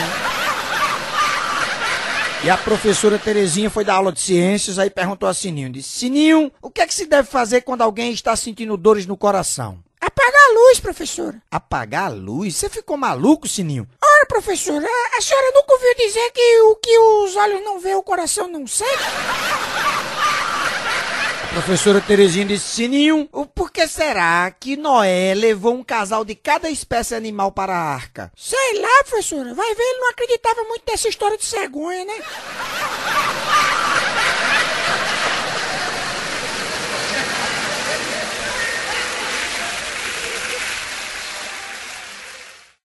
E a professora Terezinha foi dar aula de ciências, aí perguntou a Sininho, disse, Sininho, o que é que se deve fazer quando alguém está sentindo dores no coração? Apagar a luz, professora. Apagar a luz? Você ficou maluco, Sininho? Ora, professora, a senhora nunca ouviu dizer que o que os olhos não vê, o coração não sente? professora Terezinha disse, Sininho, por que será que Noé levou um casal de cada espécie animal para a arca? Sei lá, professora. Vai ver, ele não acreditava muito nessa história de cegonha, né?